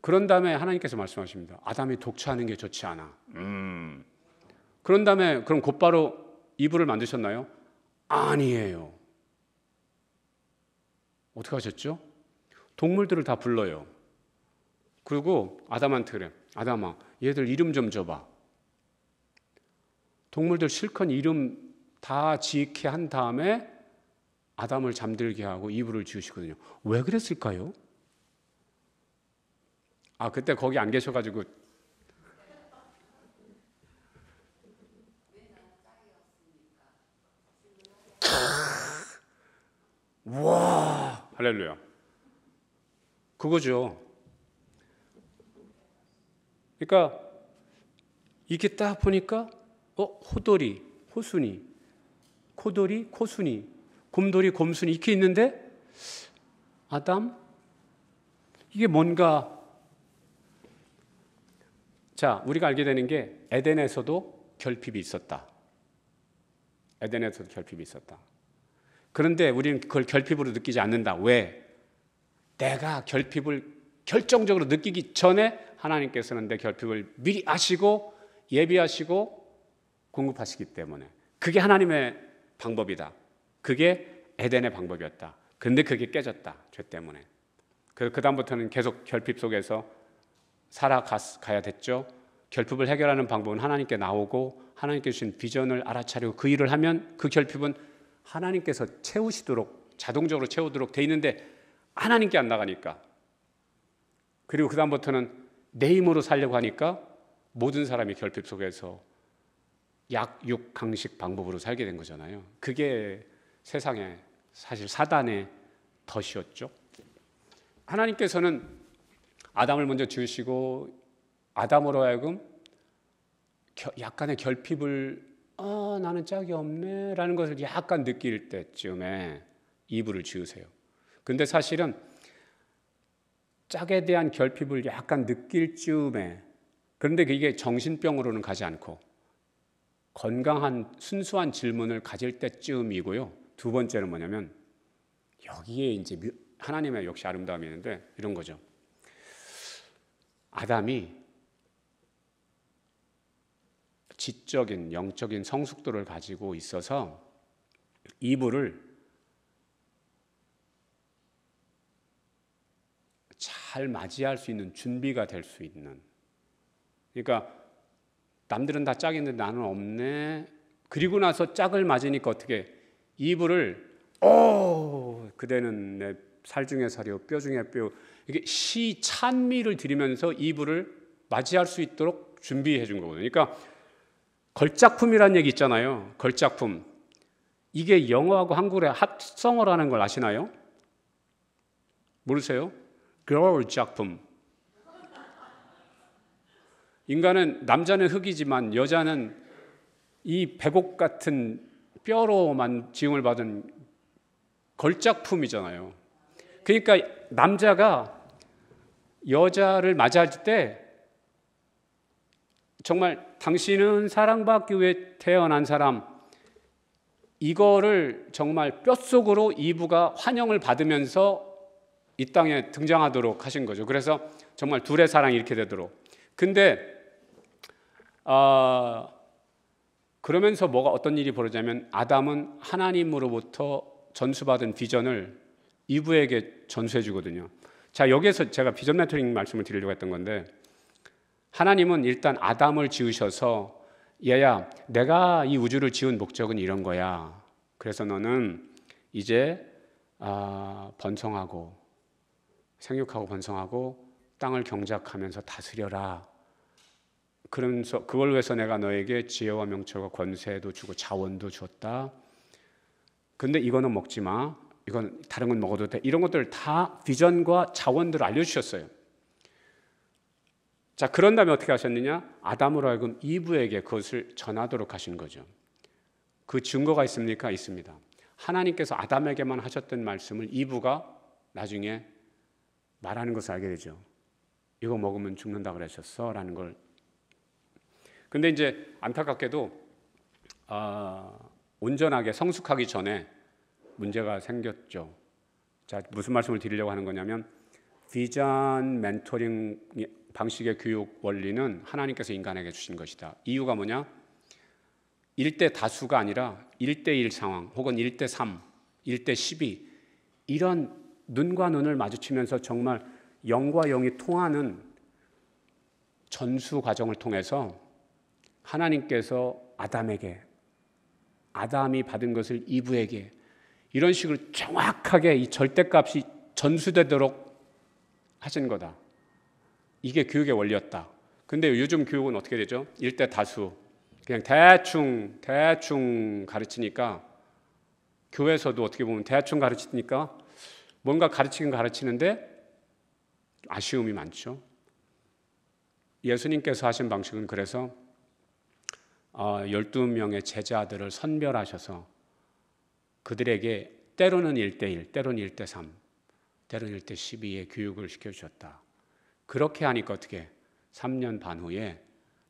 그런 다음에 하나님께서 말씀하십니다. 아담이 독차하는 게 좋지 않아. 음. 그런 다음에 그럼 곧바로 이불을 만드셨나요? 아니에요. 어떻게 하셨죠? 동물들을 다 불러요. 그리고 아담한테 아담아, 얘들 이름 좀 줘봐. 동물들 실컷 이름 다 지게 한 다음에 아담을 잠들게 하고 이불을 지으시거든요. 왜 그랬을까요? 아, 그때 거기 안 계셔가지고. 와. 할렐루야. 그거죠. 그러니까 이렇게 딱 보니까 어 호돌이, 호순이, 코돌이, 코순이, 곰돌이, 곰순이 이렇게 있는데 아담 이게 뭔가 자 우리가 알게 되는 게 에덴에서도 결핍이 있었다. 에덴에서도 결핍이 있었다. 그런데 우리는 그걸 결핍으로 느끼지 않는다. 왜? 내가 결핍을 결정적으로 느끼기 전에 하나님께서는 내 결핍을 미리 아시고 예비하시고 공급하시기 때문에 그게 하나님의 방법이다. 그게 에덴의 방법이었다. 근데 그게 깨졌다. 죄 때문에. 그다음부터는 계속 결핍 속에서 살아가야 됐죠. 결핍을 해결하는 방법은 하나님께 나오고 하나님께 주신 비전을 알아차리고 그 일을 하면 그 결핍은 하나님께서 채우시도록 자동적으로 채우도록 돼 있는데 하나님께 안 나가니까 그리고 그다음부터는 내 힘으로 살려고 하니까 모든 사람이 결핍 속에서 약육 강식 방법으로 살게 된 거잖아요. 그게 세상에 사실 사단의 덫이었죠. 하나님께서는 아담을 먼저 지으시고 아담으로 하여금 약간의 결핍을 아, 나는 짝이 없네. 라는 것을 약간 느낄 때쯤에 이불을 지우세요 근데 사실은 짝에 대한 결핍을 약간 느낄 즈에 그런데 그게 정신병으로는 가지 않고 건강한 순수한 질문을 가질 때쯤이고요. 두 번째는 뭐냐면 여기에 이제 하나님의 역시 아름다움이 있는데 이런 거죠. 아담이 지적인 영적인 성숙도를 가지고 있어서 이불을 잘 맞이할 수 있는 준비가 될 수 있는 그러니까 남들은 다 짝인데 나는 없네 그리고 나서 짝을 맞으니까 어떻게 이불을 오 어, 그대는 내 살 중에 살이요 뼈 중에 뼈 이게 시찬미를 들이면서 이불을 맞이할 수 있도록 준비해 준 거거든요 그러니까 걸작품이라는 얘기 있잖아요. 걸작품. 이게 영어하고 한글의 합성어라는 걸 아시나요? 모르세요? girl 작품. 인간은 남자는 흙이지만 여자는 이 백옥 같은 뼈로만 지음을 받은 걸작품이잖아요. 그러니까 남자가 여자를 맞이할 때 정말 당신은 사랑받기 위해 태어난 사람 이거를 정말 뼛속으로 이브가 환영을 받으면서 이 땅에 등장하도록 하신 거죠. 그래서 정말 둘의 사랑이 이렇게 되도록. 근데 어, 그러면서 뭐가 어떤 일이 벌어지냐면 아담은 하나님으로부터 전수받은 비전을 이브에게 전수해 주거든요. 자, 여기에서 제가 비전 메토링 말씀을 드리려고 했던 건데 하나님은 일단 아담을 지으셔서 얘야, 내가 이 우주를 지은 목적은 이런 거야. 그래서 너는 이제 아, 번성하고 생육하고 번성하고 땅을 경작하면서 다스려라. 그러면서 그걸 위해서 내가 너에게 지혜와 명철과 권세도 주고 자원도 주었다 근데 이거는 먹지 마. 이건 다른 건 먹어도 돼. 이런 것들 다 비전과 자원들을 알려주셨어요. 자, 그런 다음에 어떻게 하셨느냐? 아담으로 하여금 이브에게 그것을 전하도록 하신 거죠. 그 증거가 있습니까? 있습니다. 하나님께서 아담에게만 하셨던 말씀을 이브가 나중에 말하는 것을 알게 되죠. 이거 먹으면 죽는다 그러셨어라는 걸. 근데 이제 안타깝게도 아, 온전하게 성숙하기 전에 문제가 생겼죠. 자, 무슨 말씀을 드리려고 하는 거냐면 비전 멘토링 방식의 교육 원리는 하나님께서 인간에게 주신 것이다. 이유가 뭐냐? 1대 다수가 아니라 1대1 상황 혹은 1대 3, 1대 12 이런 눈과 눈을 마주치면서 정말 영과 영이 통하는 전수 과정을 통해서 하나님께서 아담에게 아담이 받은 것을 이브에게 이런 식으로 정확하게 이 절대값이 전수되도록 하신 거다. 이게 교육의 원리였다. 근데 요즘 교육은 어떻게 되죠? 일대 다수. 그냥 대충, 대충 가르치니까 교회에서도 어떻게 보면 대충 가르치니까 뭔가 가르치긴 가르치는데 아쉬움이 많죠. 예수님께서 하신 방식은 그래서 12명의 어, 제자들을 선별하셔서 그들에게 때로는 1대1, 때로는 1대3, 때로는 1대12의 교육을 시켜주셨다. 그렇게 하니까 어떻게 3년 반 후에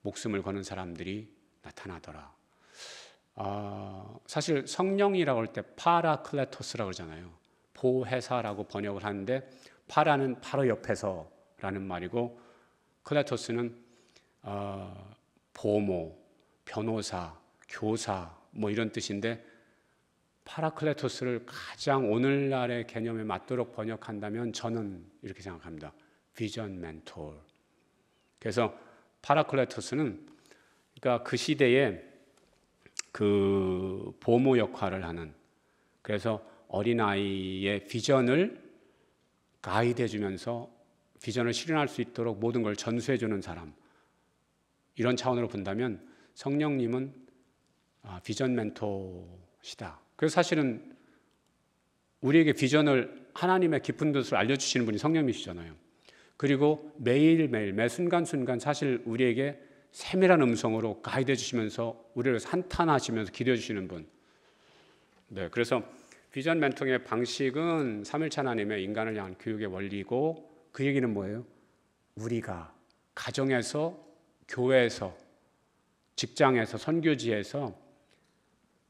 목숨을 거는 사람들이 나타나더라. 어, 사실 성령이라고 할 때 파라클레토스라고 그러잖아요. 보혜사라고 번역을 하는데 파라는 바로 옆에서라는 말이고 클레토스는 어, 보모, 변호사, 교사 뭐 이런 뜻인데 파라클레토스를 가장 오늘날의 개념에 맞도록 번역한다면 저는 이렇게 생각합니다. 비전 멘톨. 그래서 파라클레토스는 그러니까 그 시대에 그 보모 역할을 하는 그래서 어린아이의 비전을 가이드해 주면서 비전을 실현할 수 있도록 모든 걸 전수해 주는 사람. 이런 차원으로 본다면 성령님은 아, 비전 멘토시다. 그래서 사실은 우리에게 비전을 하나님의 깊은 뜻을 알려주시는 분이 성령이시잖아요 그리고 매일매일 매 순간순간 사실 우리에게 세밀한 음성으로 가이드해 주시면서 우리를 산탄하시면서 기도해 주시는 분. 네, 그래서 비전 멘토의 방식은 3일차 하나님의 인간을 향한 교육의 원리고 그 얘기는 뭐예요? 우리가 가정에서 교회에서 직장에서 선교지에서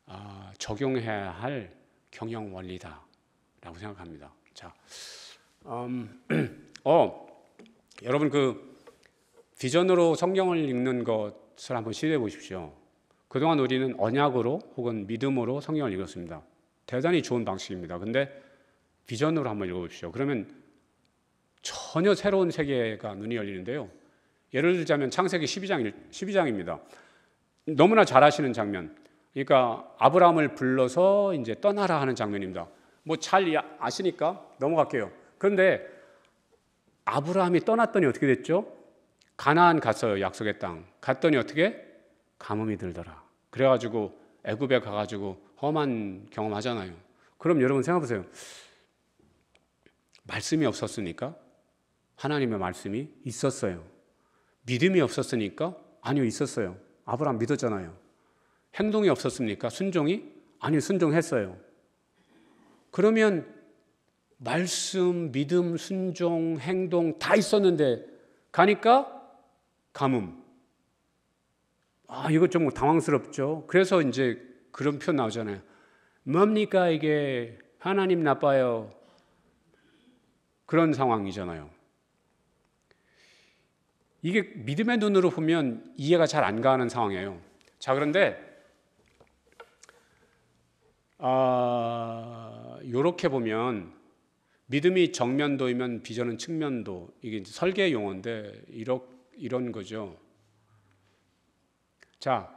아, 적용해야 할 경영 원리다라고 생각합니다. 자, 음, 어, 여러분 그 비전으로 성경을 읽는 것을 한번 시도해 보십시오. 그동안 우리는 언약으로 혹은 믿음으로 성경을 읽었습니다. 대단히 좋은 방식입니다. 근데 비전으로 한번 읽어보십시오. 그러면 전혀 새로운 세계가 눈이 열리는데요. 예를 들자면 창세기 12장, 12장입니다. 너무나 잘하시는 장면. 그러니까 아브라함을 불러서 이제 떠나라 하는 장면입니다. 뭐 잘 아시니까 넘어갈게요. 그런데 아브라함이 떠났더니 어떻게 됐죠? 가나안 갔어요. 약속의 땅. 갔더니 어떻게? 가뭄이 들더라. 그래가지고 애굽에 가가지고 험한 경험하잖아요. 그럼 여러분 생각해보세요. 말씀이 없었으니까 하나님의 말씀이 있었어요. 믿음이 없었으니까 아니요 있었어요. 아브라함 믿었잖아요. 행동이 없었습니까? 순종이 아니요 순종했어요. 그러면 말씀, 믿음, 순종, 행동 다 있었는데 가니까 가뭄. 아, 이거 좀 당황스럽죠. 그래서 이제 그런 표현 나오잖아요. 뭡니까 이게 하나님 나빠요. 그런 상황이잖아요. 이게 믿음의 눈으로 보면 이해가 잘 안 가는 상황이에요. 자 그런데 아, 이렇게 보면 믿음이 정면도이면 비전은 측면도 이게 설계 용어인데 이러, 이런 거죠. 자,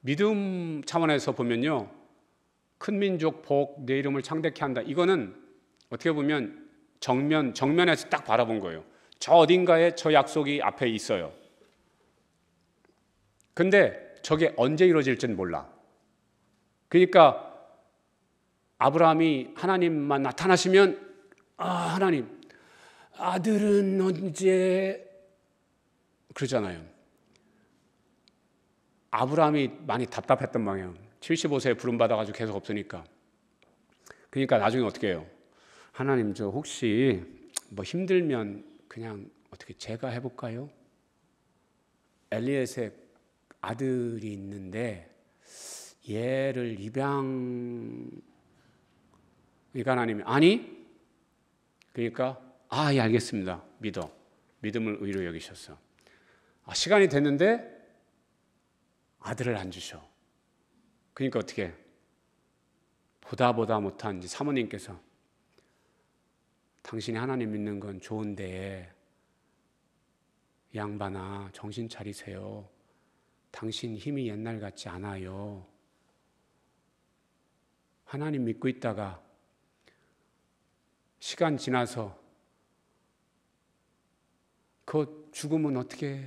믿음 차원에서 보면요. 큰 민족 복 내 이름을 창대케 한다. 이거는 어떻게 보면 정면 정면에서 딱 바라본 거예요. 저 어딘가에 저 약속이 앞에 있어요. 근데 저게 언제 이루어질지는 몰라. 그러니까 아브라함이 하나님만 나타나시면 아, 하나님, 아들은 언제 그러잖아요. 아브라함이 많이 답답했던 방향. 75세에 부름받아가지고 계속 없으니까. 그러니까 나중에 어떻게 해요? 하나님, 저 혹시 뭐 힘들면 그냥 어떻게 제가 해볼까요? 엘리에의 아들이 있는데 얘를 입양 그러 그러니까 하나님이 아니 그러니까 아, 예, 알겠습니다. 믿어. 믿음을 의로 여기셔서. 아, 시간이 됐는데 아들을 안 주셔. 그러니까 어떻게 보다 보다 못한 사모님께서 당신이 하나님 믿는 건 좋은데 양반아 정신 차리세요. 당신 힘이 옛날 같지 않아요. 하나님 믿고 있다가 시간 지나서 그죽음은 어떻게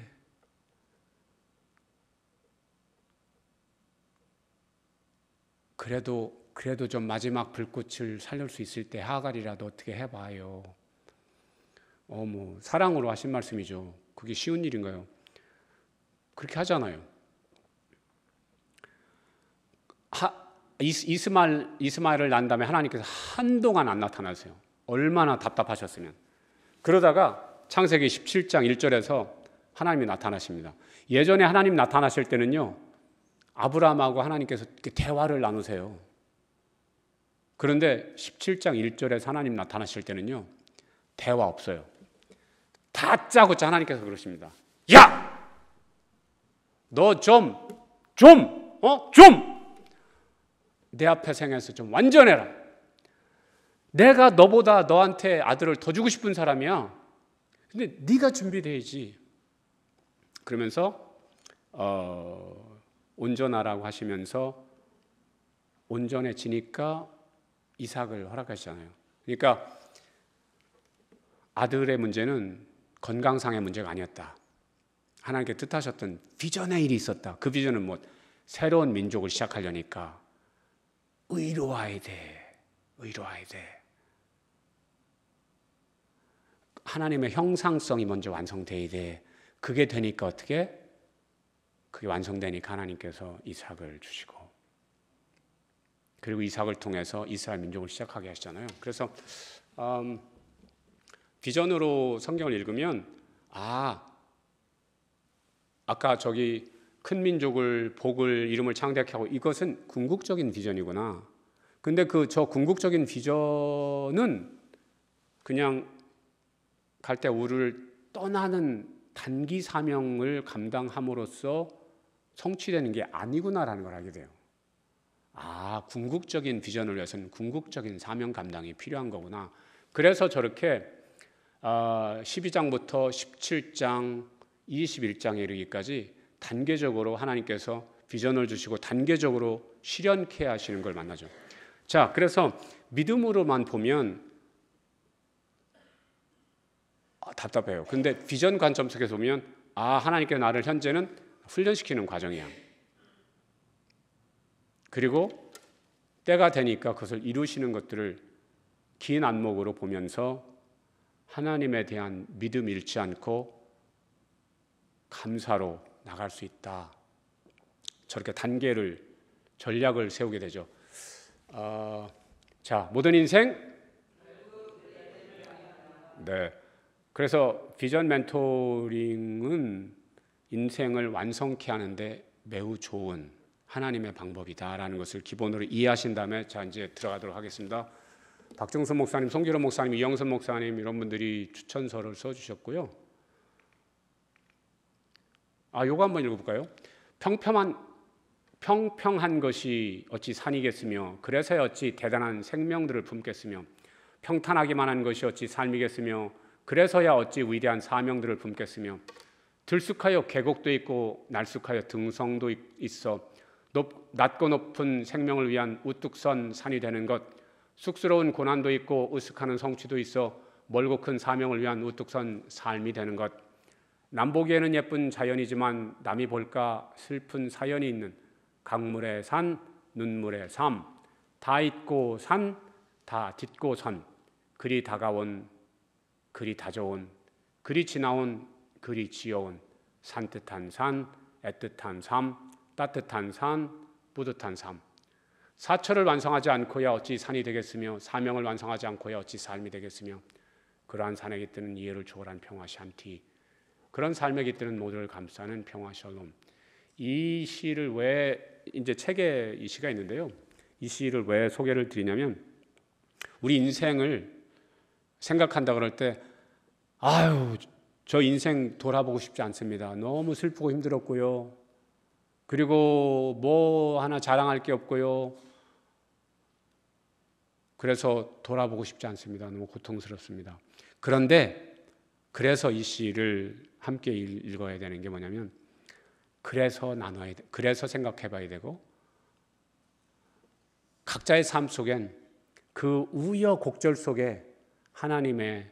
그래도 그래도 좀 마지막 불꽃을 살릴 수 있을 때 하갈이라도 어떻게 해봐요. 어머 사랑으로 하신 말씀이죠. 그게 쉬운 일인가요? 그렇게 하잖아요. 하, 이스, 마엘 이스마엘을 낳 다음에 하나님께서 한동안 안 나타나세요. 얼마나 답답하셨으면. 그러다가 창세기 17장 1절에서 하나님이 나타나십니다. 예전에 하나님 나타나실 때는요, 아브라함하고 하나님께서 대화를 나누세요. 그런데 17장 1절에 하나님 나타나실 때는요, 대화 없어요. 다짜고짜 하나님께서 그러십니다. 야! 너 좀, 좀, 어? 좀! 내 앞에 생에서 좀 완전해라. 내가 너보다 너한테 아들을 더 주고 싶은 사람이야. 근데 네가 준비돼야지. 그러면서 어, 온전하라고 하시면서 온전해지니까 이삭을 허락하시잖아요. 그러니까 아들의 문제는 건강상의 문제가 아니었다. 하나님께 뜻하셨던 비전의 일이 있었다. 그 비전은 뭐 새로운 민족을 시작하려니까 의로워야 돼. 의로워야 돼. 하나님의 형상성이 먼저 완성돼야 돼. 그게 되니까 어떻게? 그게 완성되니까 하나님께서 이삭을 주시고 그리고 이삭을 통해서 이스라엘 민족을 시작하게 하시잖아요. 그래서 음, 비전으로 성경을 읽으면 아 아까 저기 큰 민족을 복을 이름을 창대 하고 이것은 궁극적인 비전이구나. 근데 그 저 궁극적인 비전은 그냥 갈대 우를 떠나는 단기 사명을 감당함으로써 성취되는 게 아니구나라는 걸 알게 돼요. 아, 궁극적인 비전을 위해서는 궁극적인 사명 감당이 필요한 거구나. 그래서 저렇게 12장부터 아, 17장, 21장에 이르기까지 단계적으로 하나님께서 비전을 주시고 단계적으로 실현케 하시는 걸 만나죠. 자, 그래서 믿음으로만 보면 답답해요. 근데 비전 관점 속에서 보면 아하나님께 나를 현재는 훈련시키는 과정이야. 그리고 때가 되니까 그것을 이루시는 것들을 긴 안목으로 보면서 하나님에 대한 믿음 잃지 않고 감사로 나갈 수 있다. 저렇게 단계를 전략을 세우게 되죠. 어, 자 모든 인생 네. 그래서 비전 멘토링은 인생을 완성케 하는데 매우 좋은 하나님의 방법이다라는 것을 기본으로 이해하신 다음에 자 이제 들어가도록 하겠습니다. 박정선 목사님, 송기론 목사님, 이영선 목사님 이런 분들이 추천서를 써주셨고요. 아, 요거 한번 읽어볼까요? 평평한 평평한 것이 어찌 산이겠으며 그래서 어찌 대단한 생명들을 품겠으며 평탄하기만 한 것이 어찌 삶이겠으며 그래서야 어찌 위대한 사명들을 품겠으며 들쑥하여 계곡도 있고 날쑥하여 등성도 있어 높, 낮고 높은 생명을 위한 우뚝 선 산이 되는 것 쑥스러운 고난도 있고 으쓱하는 성취도 있어 멀고 큰 사명을 위한 우뚝 선 삶이 되는 것 남보기에는 예쁜 자연이지만 남이 볼까 슬픈 사연이 있는 강물의 산 눈물의 삶다 잊고 산 다 딛고 산 그리 다가온 그리 다져온 그리 지나온 그리 지어온 산뜻한 산 애틋한 삶 따뜻한 산 뿌듯한 삶 사철을 완성하지 않고야 어찌 산이 되겠으며 사명을 완성하지 않고야 어찌 삶이 되겠으며 그러한 산에 게드는 이해를 초월한 평화 샨티 그런 삶에 게드는 모두를 감싸는 평화 샬롬 이 시를 왜 이제 책에 이 시가 있는데요 이 시를 왜 소개를 드리냐면 우리 인생을 생각한다 그럴 때 아유 저 인생 돌아보고 싶지 않습니다. 너무 슬프고 힘들었고요. 그리고 뭐 하나 자랑할 게 없고요. 그래서 돌아보고 싶지 않습니다. 너무 고통스럽습니다. 그런데 그래서 이 시를 함께 읽어야 되는 게 뭐냐면 그래서 나눠야 돼. 그래서 생각해 봐야 되고 각자의 삶 속엔 그 우여곡절 속에 하나님의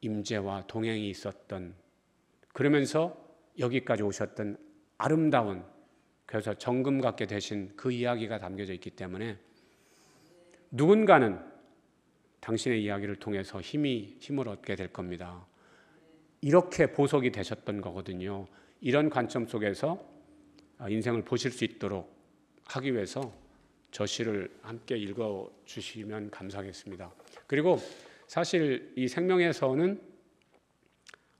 임재와 동행이 있었던 그러면서 여기까지 오셨던 아름다운 그래서 정금 갖게 되신 그 이야기가 담겨져 있기 때문에 누군가는 당신의 이야기를 통해서 힘이 힘을 얻게 될 겁니다. 이렇게 보석이 되셨던 거거든요. 이런 관점 속에서 아, 인생을 보실 수 있도록 하기 위해서 저 시를 함께 읽어 주시면 감사하겠습니다. 그리고 사실 이 생명에서는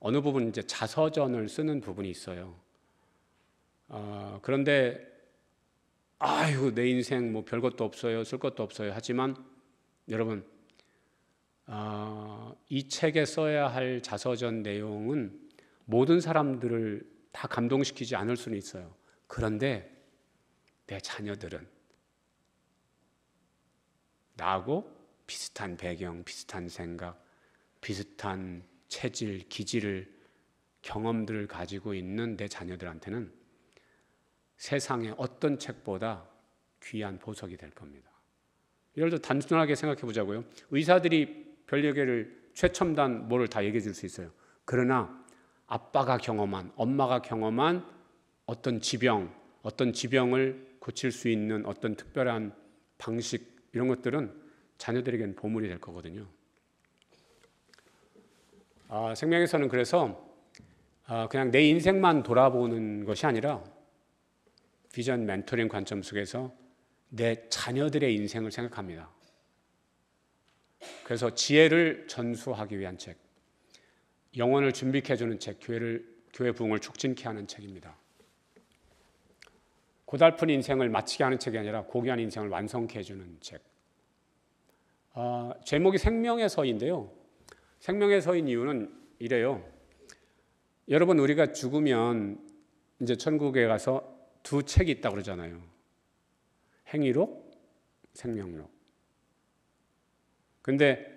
어느 부분 이제 자서전을 쓰는 부분이 있어요. 어, 그런데 아유 내 인생 뭐 별것도 없어요, 쓸 것도 없어요. 하지만 여러분 어, 이 책에 써야 할 자서전 내용은 모든 사람들을 다 감동시키지 않을 수는 있어요. 그런데 내 자녀들은 나하고 비슷한 배경, 비슷한 생각, 비슷한 체질, 기질을 경험들을 가지고 있는 내 자녀들한테는 세상의 어떤 책보다 귀한 보석이 될 겁니다. 예를 들어 단순하게 생각해 보자고요. 의사들이 별개를 최첨단 뭐를 다 얘기해 줄 수 있어요. 그러나 아빠가 경험한, 엄마가 경험한 어떤 지병, 어떤 지병을 고칠 수 있는 어떤 특별한 방식 이런 것들은 자녀들에게는 보물이 될 거거든요. 아, 생명에서는 그래서 아, 그냥 내 인생만 돌아보는 것이 아니라 비전 멘토링 관점 속에서 내 자녀들의 인생을 생각합니다. 그래서 지혜를 전수하기 위한 책, 영혼을 준비케 주는 책, 교회를 교회 부흥을 촉진케 하는 책입니다. 고달픈 인생을 마치게 하는 책이 아니라 고귀한 인생을 완성케 해주는 책. 아, 제목이 생명의 서인데요. 생명의 서인 이유는 이래요. 여러분 우리가 죽으면 이제 천국에 가서 두 책이 있다 그러잖아요. 행위록, 생명록. 근데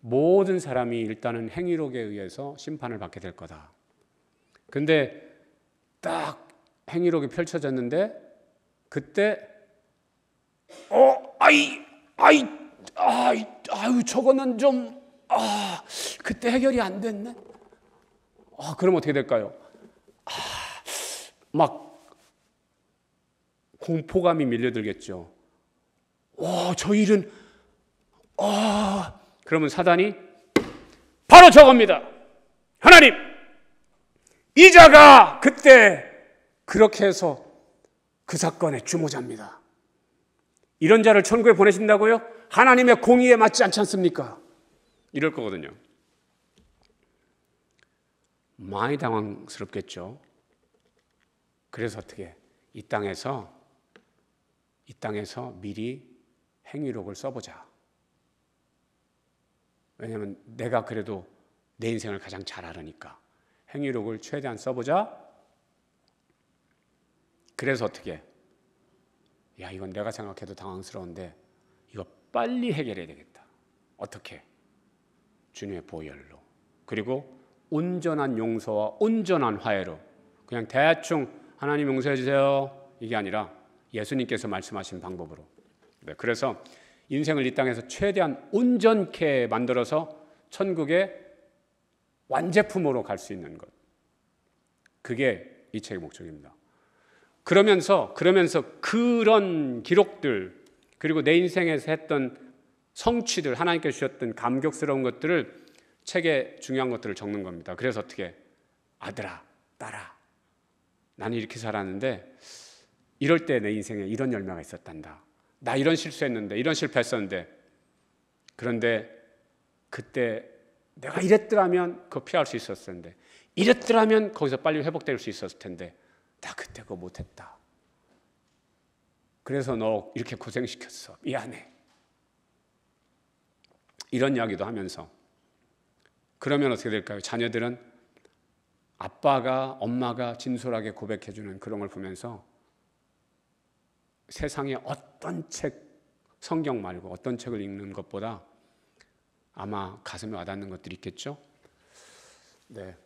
모든 사람이 일단은 행위록에 의해서 심판을 받게 될 거다. 근데 딱 행위록이 펼쳐졌는데 그때 어 아이 아이 아, 아유 저거는 좀 아, 그때 해결이 안 됐네. 아, 그럼 어떻게 될까요? 아, 막 공포감이 밀려들겠죠. 와, 저 일은 아, 그러면 사단이 바로 저겁니다. 하나님, 이자가 그때 그렇게 해서 그 사건의 주모자입니다. 이런 자를 천국에 보내신다고요? 하나님의 공의에 맞지 않지 않습니까? 이럴 거거든요. 많이 당황스럽겠죠. 그래서 어떻게 이 땅에서 이 땅에서 미리 행위록을 써보자. 왜냐하면 내가 그래도 내 인생을 가장 잘 알으니까 행위록을 최대한 써보자. 그래서 어떻게? 야 이건 내가 생각해도 당황스러운데 빨리 해결해야 되겠다. 어떻게? 주님의 보혈로. 그리고 온전한 용서와 온전한 화해로. 그냥 대충 하나님 용서해 주세요. 이게 아니라 예수님께서 말씀하신 방법으로. 네, 그래서 인생을 이 땅에서 최대한 온전케 만들어서 천국의 완제품으로 갈 수 있는 것. 그게 이 책의 목적입니다. 그러면서 그러면서 그런 기록들 그리고 내 인생에서 했던 성취들, 하나님께 서 주셨던 감격스러운 것들을 책에 중요한 것들을 적는 겁니다. 그래서 어떻게 아들아, 딸아, 나는 이렇게 살았는데 이럴 때 내 인생에 이런 열매가 있었단다. 나 이런 실수했는데, 이런 실패했었는데. 그런데 그때 내가 이랬더라면 그거 피할 수 있었을 텐데, 이랬더라면 거기서 빨리 회복될 수 있었을 텐데, 나 그때 그거 못했다. 그래서 너 이렇게 고생시켰어. 미안해. 이런 이야기도 하면서 그러면 어떻게 될까요? 자녀들은 아빠가 엄마가 진솔하게 고백해 주는 그런 걸 보면서 세상에 어떤 책 성경 말고 어떤 책을 읽는 것보다 아마 가슴에 와닿는 것들이 있겠죠? 네.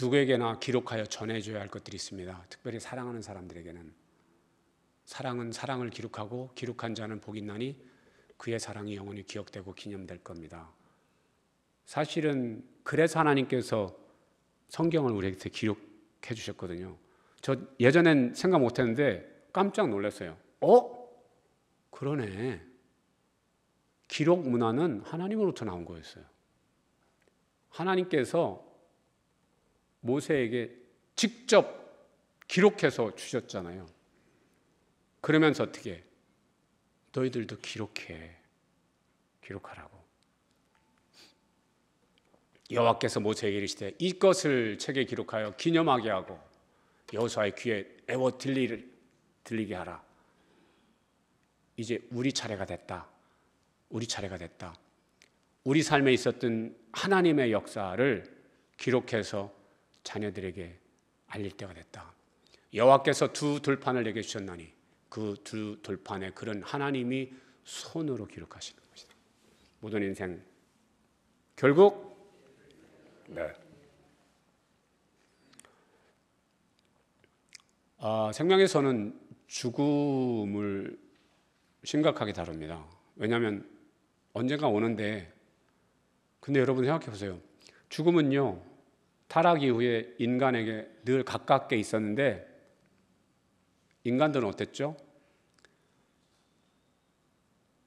누구에게나 기록하여 전해줘야 할 것들이 있습니다. 특별히 사랑하는 사람들에게는 사랑은 사랑을 기록하고 기록한 자는 복이 나니 그의 사랑이 영원히 기억되고 기념될 겁니다. 사실은 그래서 하나님께서 성경을 우리에게 기록해 주셨거든요. 저 예전엔 생각 못 했는데 깜짝 놀랐어요. 어? 그러네. 기록 문화는 하나님으로부터 나온 거였어요. 하나님께서 모세에게 직접 기록해서 주셨잖아요. 그러면서 어떻게 너희들도 기록해. 기록하라고. 여호와께서 모세에게 이르시되 이것을 책에 기록하여 기념하게 하고 여호수아의 귀에 애워 들리를 들리게 하라. 이제 우리 차례가 됐다. 우리 차례가 됐다. 우리 삶에 있었던 하나님의 역사를 기록해서 자녀들에게 알릴 때가 됐다. 여호와께서 두 돌판을 내게 주셨나니 그 두 돌판에 그런 하나님이 손으로 기록하시는 것이다. 모든 인생 결국 네. 아, 생명에서는 죽음을 심각하게 다룹니다. 왜냐하면 언젠가 오는데 근데 여러분 생각해 보세요. 죽음은요 타락 이후에 인간에게 늘 가깝게 있었는데 인간들은 어땠죠?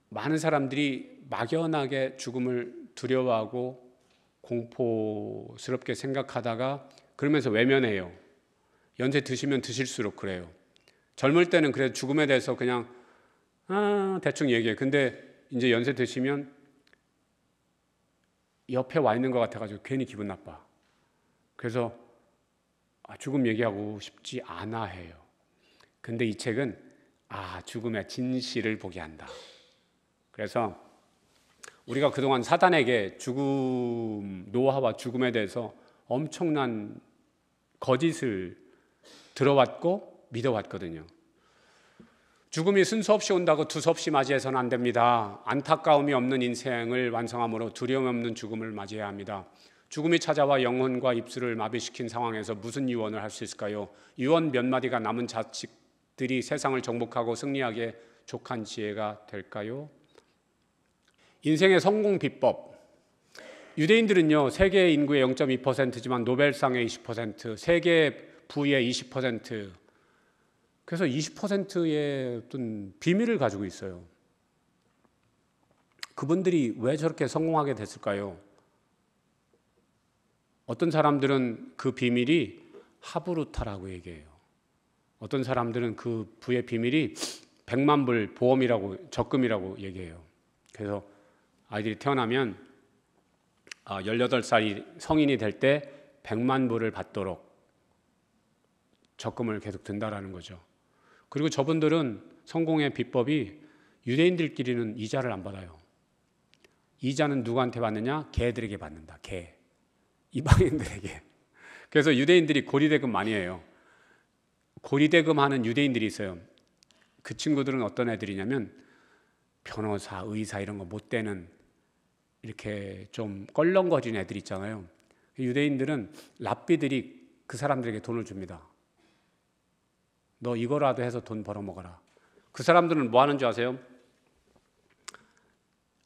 많은 사람들이 막연하게 죽음을 두려워하고 공포스럽게 생각하다가 그러면서 외면해요. 연세 드시면 드실수록 그래요. 젊을 때는 그래도 죽음에 대해서 그냥 아, 대충 얘기해. 근데 이제 연세 드시면 옆에 와 있는 것 같아가지고 괜히 기분 나빠. 그래서 아, 죽음 얘기하고 싶지 않아 해요. 근데 이 책은 아, 죽음의 진실을 보게 한다. 그래서 우리가 그동안 사단에게 죽음, 노화와 죽음에 대해서 엄청난 거짓을 들어왔고 믿어왔거든요. 죽음이 순서 없이 온다고 두서없이 맞이해서는 안 됩니다. 안타까움이 없는 인생을 완성함으로 두려움 없는 죽음을 맞이해야 합니다. 죽음이 찾아와 영혼과 입술을 마비시킨 상황에서 무슨 유언을 할 수 있을까요? 유언 몇 마디가 남은 자식들이 세상을 정복하고 승리하게 족한 지혜가 될까요? 인생의 성공 비법. 유대인들은요, 세계 인구의 0.2%지만 노벨상의 20%, 세계 부의 20%, 그래서 20%의 어떤 비밀을 가지고 있어요. 그분들이 왜 저렇게 성공하게 됐을까요? 어떤 사람들은 그 비밀이 하부루타라고 얘기해요. 어떤 사람들은 그 부의 비밀이 백만불 보험이라고 적금이라고 얘기해요. 그래서 아이들이 태어나면 18살이 아, 성인이 될 때 백만 불을 받도록 적금을 계속 든다라는 거죠. 그리고 저분들은 성공의 비법이 유대인들끼리는 이자를 안 받아요. 이자는 누구한테 받느냐? 개들에게 받는다. 개. 이방인들에게. 그래서 유대인들이 고리대금 많이 해요. 고리대금 하는 유대인들이 있어요. 그 친구들은 어떤 애들이냐면 변호사, 의사 이런 거 못 되는 이렇게 좀 껄렁거리는 애들 있잖아요. 유대인들은 랍비들이 그 사람들에게 돈을 줍니다. 너 이거라도 해서 돈 벌어먹어라. 그 사람들은 뭐 하는 줄 아세요?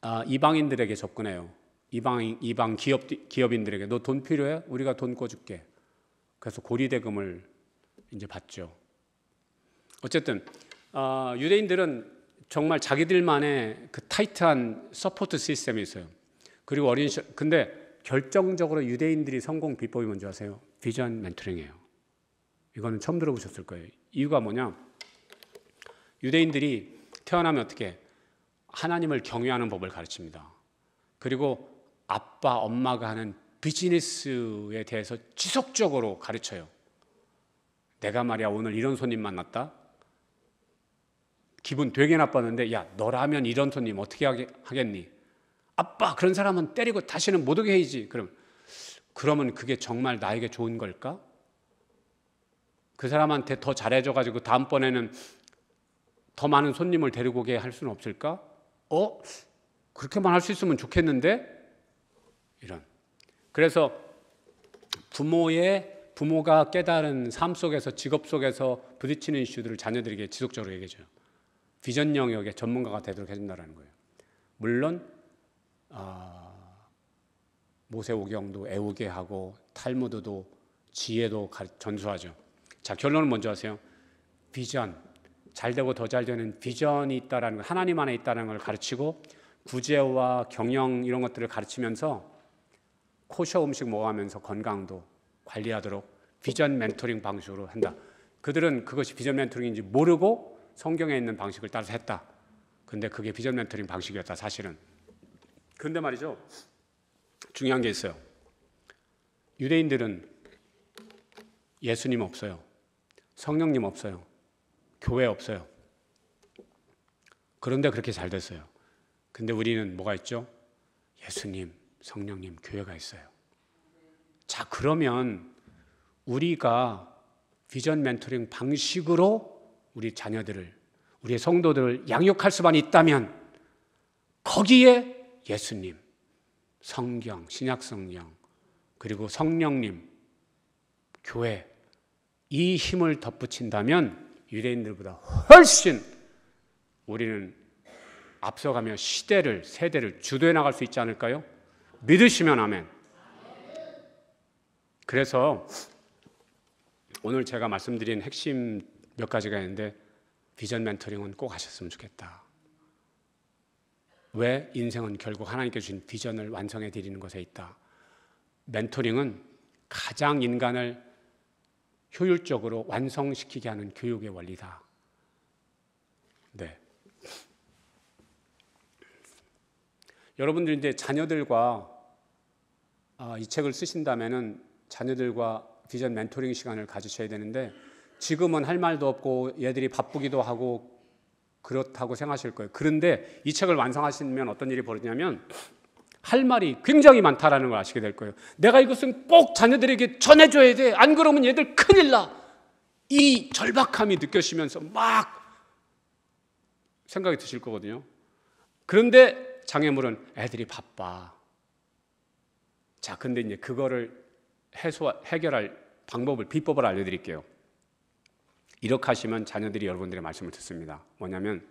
아, 이방인들에게 접근해요. 이방 이방 기업 기업인들에게 너 돈 필요해? 우리가 돈 꿔줄게. 그래서 고리 대금을 이제 받죠. 어쨌든 어, 유대인들은 정말 자기들만의 그 타이트한 서포트 시스템이 있어요. 그리고 어린 시 근데 결정적으로 유대인들이 성공 비법이 뭔지 아세요? 비전 멘토링이에요. 이거는 처음 들어보셨을 거예요. 이유가 뭐냐? 유대인들이 태어나면 어떻게 하나님을 경외하는 법을 가르칩니다. 그리고 아빠, 엄마가 하는 비즈니스에 대해서 지속적으로 가르쳐요. 내가 말이야, 오늘 이런 손님 만났다? 기분 되게 나빴는데, 야, 너라면 이런 손님 어떻게 하겠니? 아빠, 그런 사람은 때리고 다시는 못 오게 해야지. 그럼, 그러면 그게 정말 나에게 좋은 걸까? 그 사람한테 더 잘해줘가지고 다음번에는 더 많은 손님을 데리고 오게 할 수는 없을까? 어? 그렇게만 할 수 있으면 좋겠는데? 이런. 그래서 부모의 부모가 깨달은 삶 속에서 직업 속에서 부딪히는 이슈들을 자녀들에게 지속적으로 얘기해줘요. 비전 영역의 전문가가 되도록 해준다라는 거예요. 물론 어, 아, 모세오경도 애우게 하고 탈무드도 지혜도 전수하죠. 자 결론을 먼저 하세요. 비전 잘 되고 더 잘 되는 비전이 있다라는 거, 하나님 안에 있다는 걸 가르치고 구제와 경영 이런 것들을 가르치면서 코셔 음식 먹으면서 건강도 관리하도록 비전 멘토링 방식으로 한다. 그들은 그것이 비전 멘토링인지 모르고 성경에 있는 방식을 따라서 했다. 근데 그게 비전 멘토링 방식이었다, 사실은. 근데 말이죠. 중요한 게 있어요. 유대인들은 예수님 없어요. 성령님 없어요. 교회 없어요. 그런데 그렇게 잘 됐어요. 근데 우리는 뭐가 있죠? 예수님, 성령님 교회가 있어요. 자, 그러면 우리가 비전 멘토링 방식으로 우리 자녀들을, 우리의 성도들을 양육할 수만 있다면 거기에 예수님, 성경, 신약 성경, 그리고 성령님, 교회, 이 힘을 덧붙인다면 유대인들보다 훨씬 우리는 앞서가며 시대를, 세대를 주도해 나갈 수 있지 않을까요? 믿으시면 아멘. 그래서 오늘 제가 말씀드린 핵심 몇 가지가 있는데 비전 멘토링은 꼭 하셨으면 좋겠다. 왜 인생은 결국 하나님께 주신 비전을 완성해 드리는 것에 있다. 멘토링은 가장 인간을 효율적으로 완성시키게 하는 교육의 원리다. 네. 여러분들 이제 자녀들과 아, 이 책을 쓰신다면은 자녀들과 비전 멘토링 시간을 가지셔야 되는데 지금은 할 말도 없고 얘들이 바쁘기도 하고 그렇다고 생각하실 거예요. 그런데 이 책을 완성하시면 어떤 일이 벌어지냐면 할 말이 굉장히 많다라는 걸 아시게 될 거예요. 내가 이것은 꼭 자녀들에게 전해줘야 돼. 안 그러면 얘들 큰일 나. 이 절박함이 느껴지면서 막 생각이 드실 거거든요. 그런데 장애물은 애들이 바빠. 자, 근데 이제 그거를 해소 해결할 방법을 비법을 알려드릴게요. 이렇게 하시면 자녀들이 여러분들의 말씀을 듣습니다. 뭐냐면,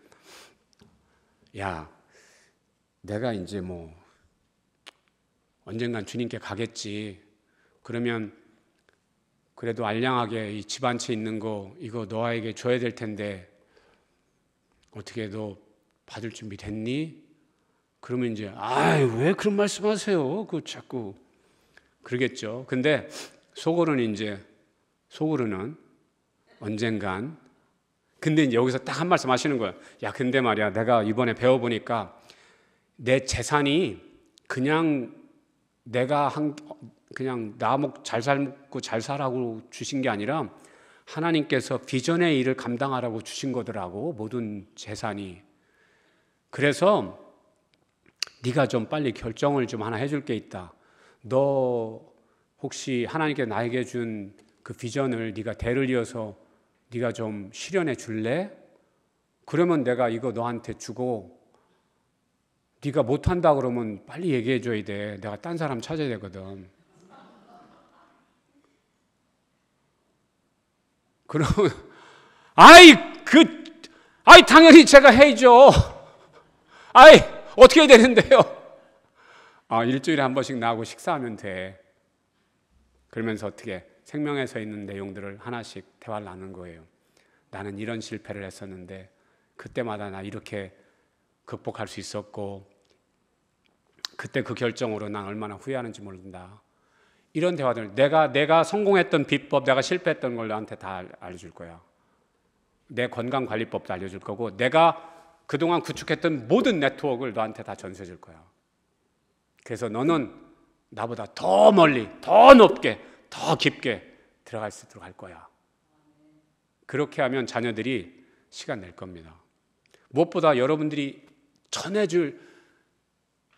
야, 내가 이제 뭐 언젠간 주님께 가겠지. 그러면 그래도 알량하게 이 집안채 있는 거 이거 너에게 줘야 될 텐데 어떻게 너 받을 준비 됐니? 그러면 이제 아왜 그런 말씀하세요? 그 자꾸 그러겠죠. 근데 속으로는 이제 속으로는 언젠간 근데 여기서 딱 한 말씀 하시는 거예요. 야, 근데 말이야. 내가 이번에 배워 보니까 내 재산이 그냥 내가 한 그냥 나목 잘 살고 잘 살라고 주신 게 아니라 하나님께서 비전의 일을 감당하라고 주신 거더라고 모든 재산이. 그래서 네가 좀 빨리 결정을 좀 하나 해줄 게 있다. 너 혹시 하나님께 나에게 준 그 비전을 네가 대를 이어서 네가 좀 실현해 줄래? 그러면 내가 이거 너한테 주고 네가 못한다 그러면 빨리 얘기해 줘야 돼. 내가 딴 사람 찾아야 되거든. 그러면 아이 그 아이 당연히 제가 해줘. 아이 어떻게 해야 되는데요? 아, 일주일에 한 번씩 나하고 식사하면 돼. 그러면서 어떻게 생명에서 있는 내용들을 하나씩 대화를 나눈 거예요. 나는 이런 실패를 했었는데 그때마다 나 이렇게 극복할 수 있었고 그때 그 결정으로 난 얼마나 후회하는지 모른다. 이런 대화들 내가 내가 성공했던 비법, 내가 실패했던 걸 나한테 다 알려줄 거야. 내 건강 관리법도 알려줄 거고 내가 그동안 구축했던 모든 네트워크를 너한테 다전세줄 거야. 그래서 너는 나보다 더 멀리, 더 높게, 더 깊게 들어갈 수 있도록 할 거야. 그렇게 하면 자녀들이 시간 낼 겁니다. 무엇보다 여러분들이 전해줄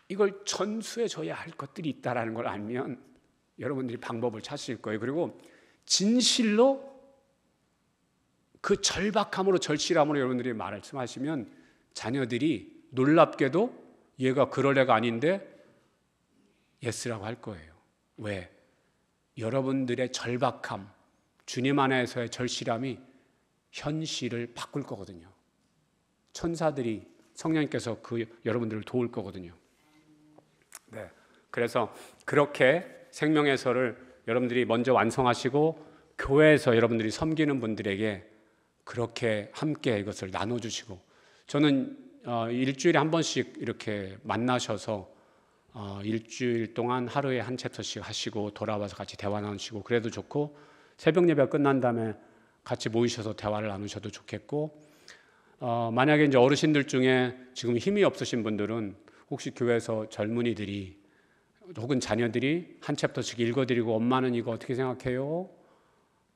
이걸 전수해 줘야 할 것들이 있다라는 걸 알면 여러분들이 방법을 찾으실 거예요. 그리고 진실로 그 절박함으로 절실함으로 여러분들이 말씀하시면 자녀들이 놀랍게도 얘가 그럴 애가 아닌데 예스라고 할 거예요. 왜? 여러분들의 절박함, 주님 안에서의 절실함이 현실을 바꿀 거거든요. 천사들이 성령께서 그 여러분들을 도울 거거든요. 네. 그래서 그렇게 생명의서를 여러분들이 먼저 완성하시고 교회에서 여러분들이 섬기는 분들에게 그렇게 함께 이것을 나눠 주시고 저는 어, 일주일에 한 번씩 이렇게 만나셔서 어, 일주일 동안 하루에 한 챕터씩 하시고 돌아와서 같이 대화 나누시고 그래도 좋고 새벽 예배 끝난 다음에 같이 모이셔서 대화를 나누셔도 좋겠고 어, 만약에 이제 어르신들 중에 지금 힘이 없으신 분들은 혹시 교회에서 젊은이들이 혹은 자녀들이 한 챕터씩 읽어드리고 엄마는 이거 어떻게 생각해요?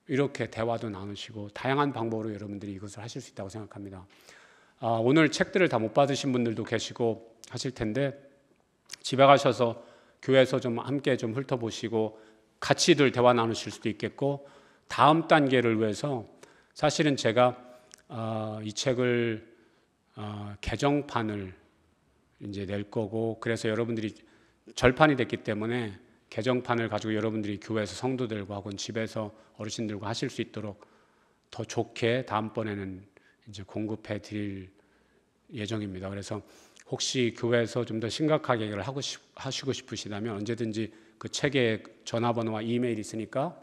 이렇게 대화도 나누시고 다양한 방법으로 여러분들이 이것을 하실 수 있다고 생각합니다. 아, 오늘 책들을 다 못 받으신 분들도 계시고 하실 텐데 집에 가셔서 교회에서 좀 함께 좀 훑어보시고 같이들 대화 나누실 수도 있겠고 다음 단계를 위해서 사실은 제가 어, 이 책을 어, 개정판을 이제 낼 거고 그래서 여러분들이 절판이 됐기 때문에 개정판을 가지고 여러분들이 교회에서 성도들과 혹은 집에서 어르신들과 하실 수 있도록 더 좋게 다음번에는 이제 공급해 드릴 예정입니다. 그래서 혹시 교회에서 좀 더 심각하게 얘기를 하고 싶, 하시고 싶으시다면 언제든지 그 책에 전화번호와 이메일 있으니까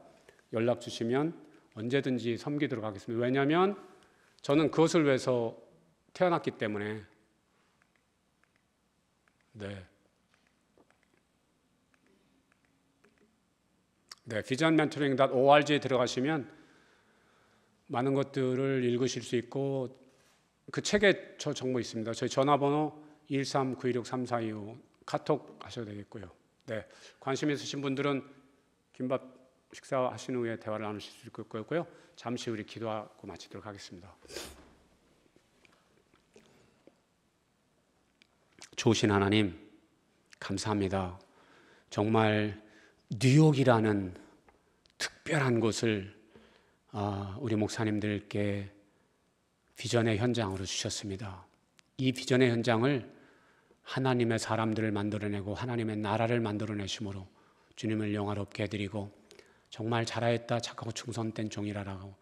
연락 주시면 언제든지 섬기도록 하겠습니다. 왜냐하면 저는 그것을 위해서 태어났기 때문에 네. 네, 비전멘토링.org에 들어가시면 많은 것들을 읽으실 수 있고 그 책에 저 정보 있습니다. 저희 전화번호 139163425 카톡 하셔도 되겠고요. 네, 관심 있으신 분들은 김밥 식사하신 후에 대화를 나누실 수 있을 거고요. 잠시 우리 기도하고 마치도록 하겠습니다. 좋으신 하나님, 감사합니다. 정말 뉴욕이라는 특별한 곳을 아, 우리 목사님들께 비전의 현장으로 주셨습니다. 이 비전의 현장을 하나님의 사람들을 만들어내고 하나님의 나라를 만들어내심으로 주님을 영화롭게 해드리고 정말 잘하였다 착하고 충성된 종이라라고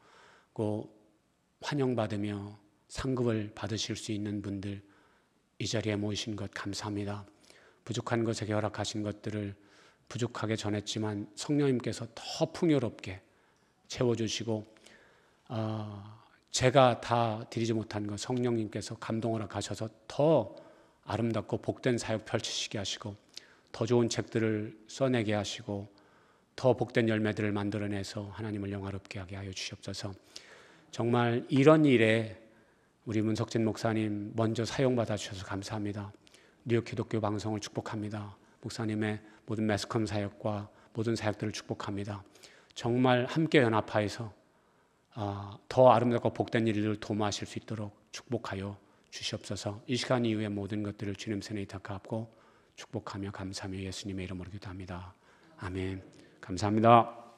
환영받으며 상급을 받으실 수 있는 분들 이 자리에 모이신 것 감사합니다. 부족한 것에게 허락하신 것들을 부족하게 전했지만 성령님께서 더 풍요롭게 채워주시고 어, 제가 다 드리지 못한 것 성령님께서 감동하러 가셔서 더 아름답고 복된 사역 펼치시게 하시고 더 좋은 책들을 써내게 하시고 더 복된 열매들을 만들어내서 하나님을 영화롭게 하게 하여 주시옵소서. 정말 이런 일에 우리 문석진 목사님 먼저 사용받아 주셔서 감사합니다. 뉴욕 기독교 방송을 축복합니다. 목사님의 모든 매스컴 사역과 모든 사역들을 축복합니다. 정말 함께 연합하여서 아, 더 아름답고 복된 일들을 도모하실 수 있도록 축복하여 주시옵소서. 이 시간 이후에 모든 것들을 주님 손에 탁하고 축복하며 감사하며 예수님의 이름으로 기도합니다. 아멘. 감사합니다.